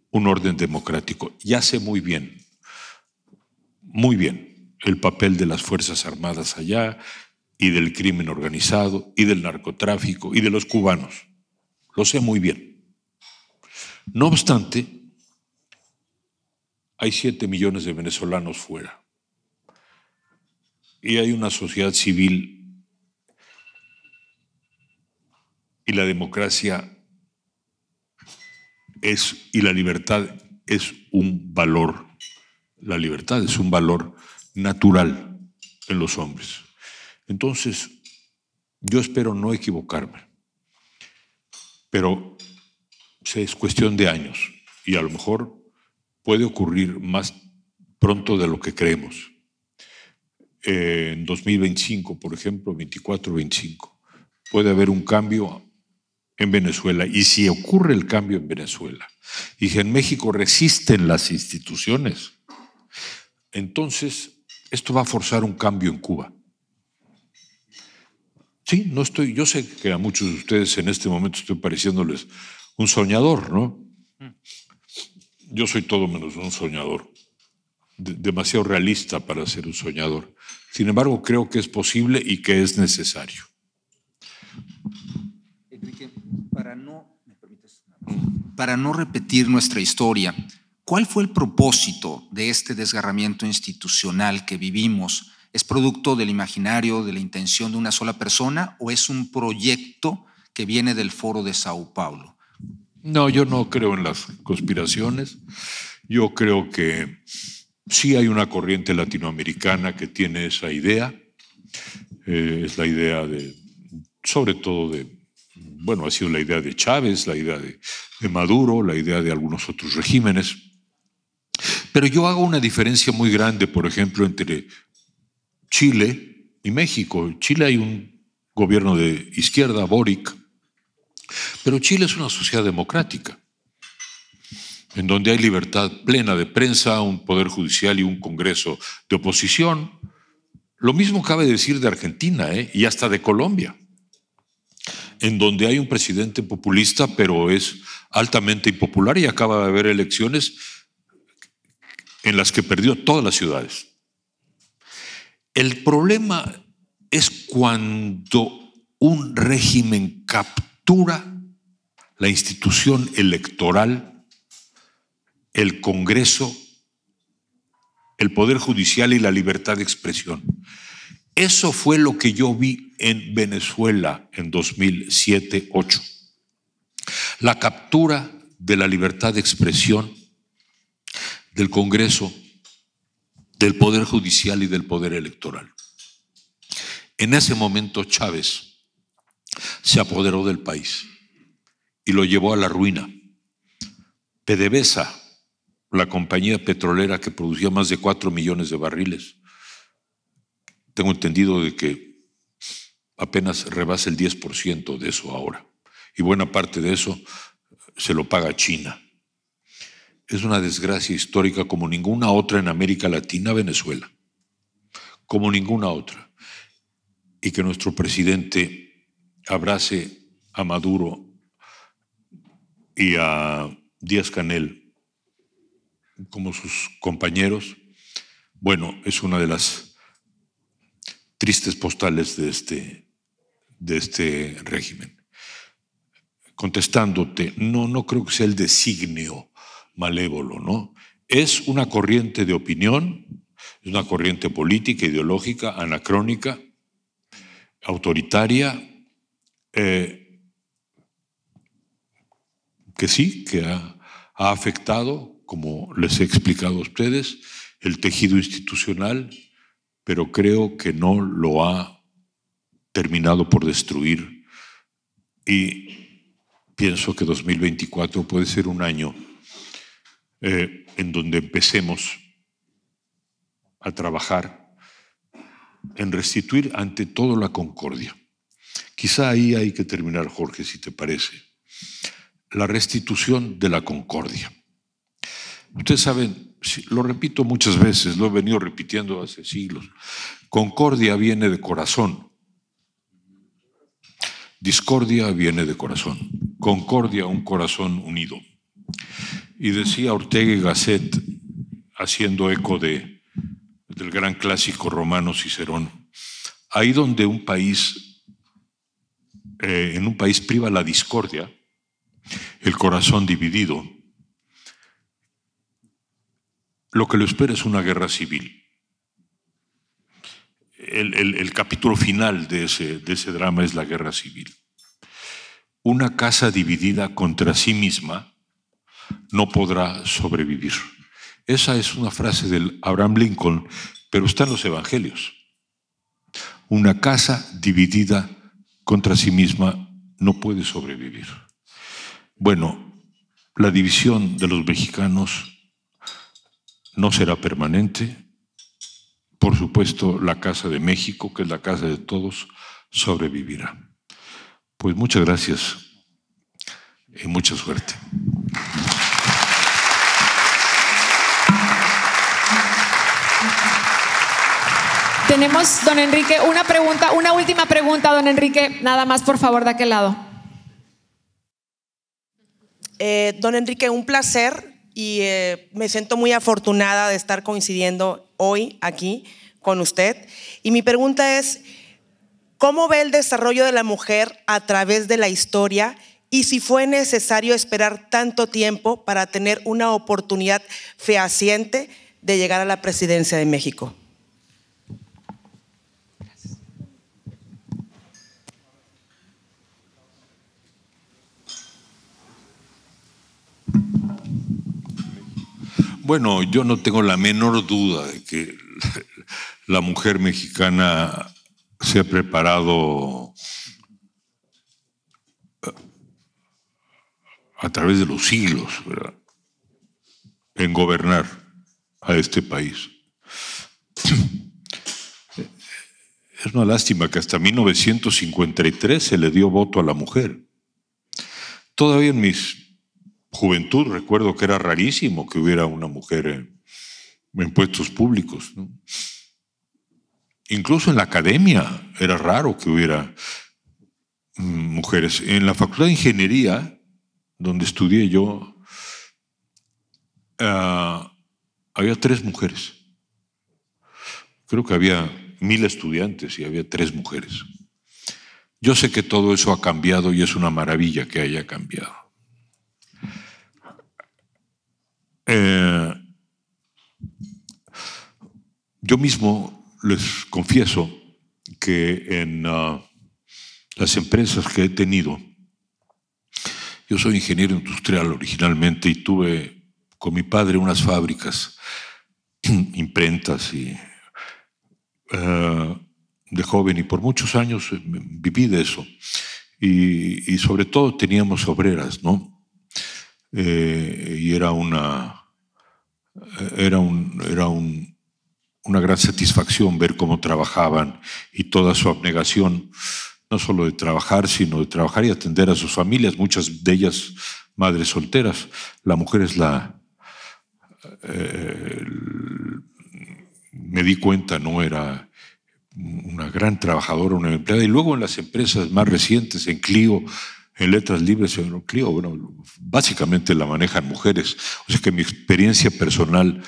un orden democrático. Ya sé muy bien, muy bien, el papel de las Fuerzas Armadas allá y del crimen organizado y del narcotráfico y de los cubanos. Lo sé muy bien. No obstante, hay siete millones de venezolanos fuera. Y hay una sociedad civil y la democracia es y la libertad es un valor. La libertad es un valor natural en los hombres. Entonces, yo espero no equivocarme, pero es cuestión de años y a lo mejor puede ocurrir más pronto de lo que creemos. en 2025, por ejemplo, 24-25, puede haber un cambio en Venezuela. Y si ocurre el cambio en Venezuela, y en México resisten las instituciones, entonces esto va a forzar un cambio en Cuba. Sí, no estoy, yo sé que a muchos de ustedes en este momento estoy pareciéndoles un soñador, ¿no? yo soy todo menos un soñador, demasiado realista para ser un soñador. Sin embargo, creo que es posible y que es necesario. Enrique, no, para no repetir nuestra historia, ¿cuál fue el propósito de este desgarramiento institucional que vivimos? ¿Es producto del imaginario, de la intención de una sola persona o es un proyecto que viene del foro de Sao Paulo? No, yo no creo en las conspiraciones. Yo creo que sí hay una corriente latinoamericana que tiene esa idea. Eh, es la idea de, sobre todo de, bueno, ha sido la idea de Chávez, la idea de, de Maduro, la idea de algunos otros regímenes. Pero yo hago una diferencia muy grande, por ejemplo, entre Chile y México. En Chile hay un gobierno de izquierda, Boric, pero Chile es una sociedad democrática, en donde hay libertad plena de prensa, un poder judicial y un Congreso de oposición. Lo mismo cabe decir de Argentina ¿eh? y hasta de Colombia, en donde hay un presidente populista, pero es altamente impopular y acaba de haber elecciones en las que perdió todas las ciudades. El problema es cuando un régimen captura la institución electoral, el Congreso, el Poder Judicial y la libertad de expresión. Eso fue lo que yo vi en Venezuela en 2007-8. La captura de la libertad de expresión, del Congreso, del Poder Judicial y del Poder Electoral. En ese momento Chávez se apoderó del país y lo llevó a la ruina. PDVSA, la compañía petrolera que producía más de 4 millones de barriles, tengo entendido de que apenas rebasa el 10% de eso ahora. Y buena parte de eso se lo paga China. Es una desgracia histórica como ninguna otra en América Latina, Venezuela. Como ninguna otra. Y que nuestro presidente abrace a Maduro y a Díaz Canel como sus compañeros, bueno, es una de las tristes postales de este, de este régimen. Contestándote, no, no creo que sea el designio malévolo, ¿no? Es una corriente de opinión, es una corriente política, ideológica, anacrónica, autoritaria, eh, que sí, que ha, afectado, como les he explicado a ustedes, el tejido institucional, pero creo que no lo ha terminado por destruir. Y pienso que 2024 puede ser un año eh, en donde empecemos a trabajar en restituir ante todo la concordia. Quizá ahí hay que terminar, Jorge, si te parece. La restitución de la concordia. Ustedes saben, lo repito muchas veces, lo he venido repitiendo hace siglos, concordia viene de corazón, discordia viene de corazón, concordia un corazón unido. Y decía Ortega y Gasset, haciendo eco de, del gran clásico romano Cicerón, ahí donde un país eh, en un país priva la discordia, el corazón dividido, lo que lo espera es una guerra civil. El, capítulo final de ese, de ese drama es la guerra civil. Una casa dividida contra sí misma no podrá sobrevivir. Esa es una frase del Abraham Lincoln, pero está en los Evangelios. Una casa dividida contra sí misma no puede sobrevivir. Bueno, la división de los mexicanos no será permanente. Por supuesto, la Casa de México, que es la casa de todos, sobrevivirá. Pues muchas gracias y mucha suerte. Tenemos, don Enrique, una pregunta, una última pregunta, don Enrique, nada más, por favor, de aquel lado. Eh, don Enrique, un placer y eh, me siento muy afortunada de estar coincidiendo hoy aquí con usted. Y mi pregunta es, ¿cómo ve el desarrollo de la mujer a través de la historia y si fue necesario esperar tanto tiempo para tener una oportunidad fehaciente de llegar a la presidencia de México? Bueno, yo no tengo la menor duda de que la mujer mexicana se ha preparado eh, a través de los siglos en gobernar a este país. Es una lástima que hasta 1953 se le dio voto a la mujer. Todavía en mis juventud recuerdo que era rarísimo que hubiera una mujer en, puestos públicos. Incluso en la academia era raro que hubiera mm, mujeres. En la Facultad de Ingeniería, donde estudié yo, ah, había tres mujeres. Creo que había mil estudiantes y había tres mujeres. Yo sé que todo eso ha cambiado y es una maravilla que haya cambiado. Eh, yo mismo les confieso que en ah, las empresas que he tenido, yo soy ingeniero industrial originalmente y tuve con mi padre unas fábricas, imprentas eh, de joven y por muchos años eh, viví de eso. Y, sobre todo teníamos obreras, ¿no? y era una era, una gran satisfacción ver cómo trabajaban y toda su abnegación, no solo de trabajar, sino de trabajar y atender a sus familias, muchas de ellas madres solteras. La mujer es la... Eh, me di cuenta, no era una gran trabajadora, una empleada. Y luego en las empresas más recientes, en Clio, en letras libres Euroclio, bueno, básicamente la manejan mujeres. O sea que mi experiencia personal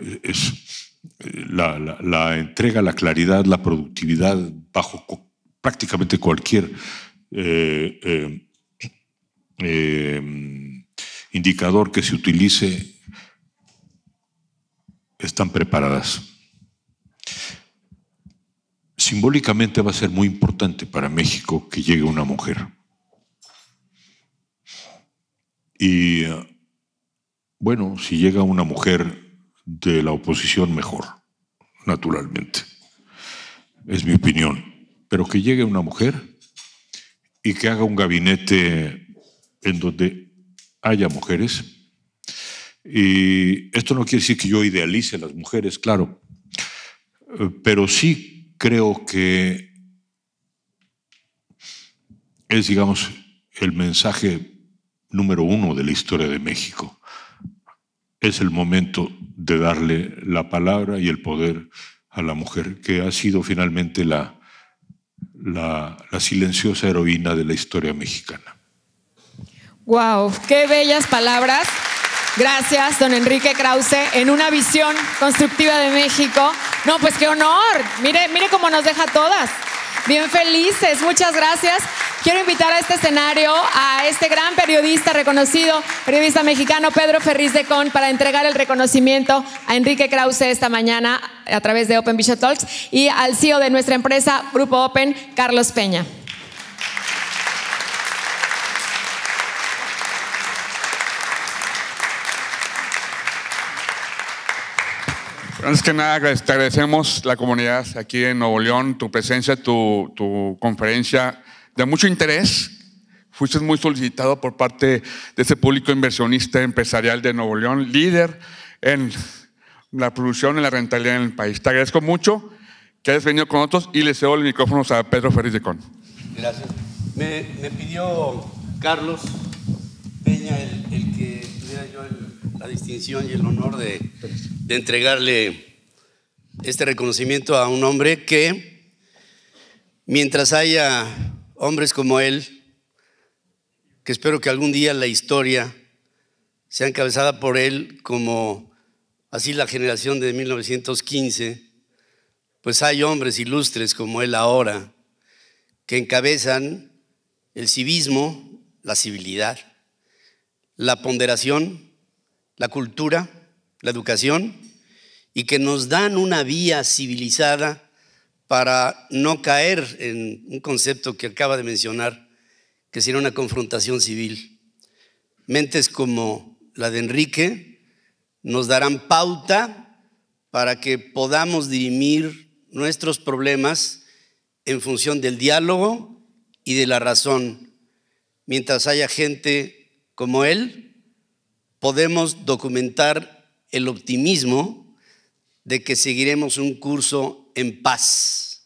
eh, es eh, la, entrega, la claridad, la productividad bajo prácticamente cualquier eh, indicador que se utilice están preparadas. Simbólicamente va a ser muy importante para México que llegue una mujer. Y bueno, si llega una mujer de la oposición, mejor, naturalmente. Es mi opinión. Pero que llegue una mujer y que haga un gabinete en donde haya mujeres. Y esto no quiere decir que yo idealice las mujeres, claro, pero sí creo que es, digamos, el mensaje número uno de la historia de México. Es el momento de darle la palabra y el poder a la mujer, que ha sido finalmente la, la, silenciosa heroína de la historia mexicana. ¡Wow! ¡Qué bellas palabras! Gracias, don Enrique Krause, en una visión constructiva de México. No, pues qué honor. Mire, mire cómo nos deja todas bien felices. Muchas gracias. Quiero invitar a este escenario a este gran periodista reconocido, periodista mexicano Pedro Ferriz de Con, para entregar el reconocimiento a Enrique Krause esta mañana a través de Open Visual Talks y al CEO de nuestra empresa, Grupo Open, Carlos Peña. Antes que nada, te agradecemos la comunidad aquí en Nuevo León, tu presencia, tu, tu conferencia de mucho interés. Fuiste muy solicitado por parte de ese público inversionista empresarial de Nuevo León, líder en la producción y la rentabilidad en el país. Te agradezco mucho que hayas venido con nosotros y le cedo el micrófono a Pedro Ferriz de Con. Gracias. Me, pidió Carlos Peña el, el que tuviera yo el la distinción y el honor de, entregarle este reconocimiento a un hombre que, mientras haya hombres como él, que espero que algún día la historia sea encabezada por él como así la generación de 1915, pues hay hombres ilustres como él ahora que encabezan el civismo, la civilidad, la ponderación la cultura, la educación, y que nos dan una vía civilizada para no caer en un concepto que acaba de mencionar, que sería una confrontación civil. Mentes como la de Enrique nos darán pauta para que podamos dirimir nuestros problemas en función del diálogo y de la razón, mientras haya gente como él podemos documentar el optimismo de que seguiremos un curso en paz,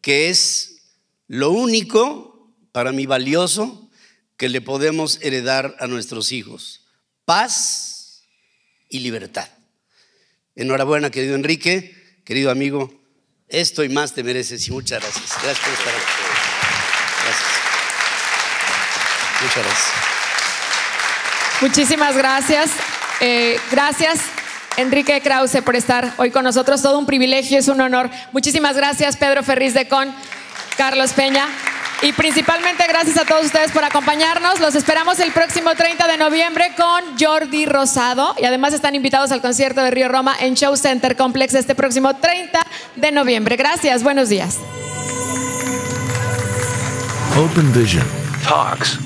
que es lo único, para mí valioso, que le podemos heredar a nuestros hijos. Paz y libertad. Enhorabuena, querido Enrique, querido amigo. Esto y más te mereces y muchas gracias. Gracias por estar Gracias. Muchas gracias. Muchísimas gracias. Eh, gracias. Enrique Krause por estar hoy con nosotros, todo un privilegio, es un honor. Muchísimas gracias Pedro Ferriz de Con, Carlos Peña y principalmente gracias a todos ustedes por acompañarnos. Los esperamos el próximo 30 de noviembre con Jordi Rosado y además están invitados al concierto de Río Roma en Show Center Complex este próximo 30 de noviembre. Gracias, buenos días. Open Vision Talks.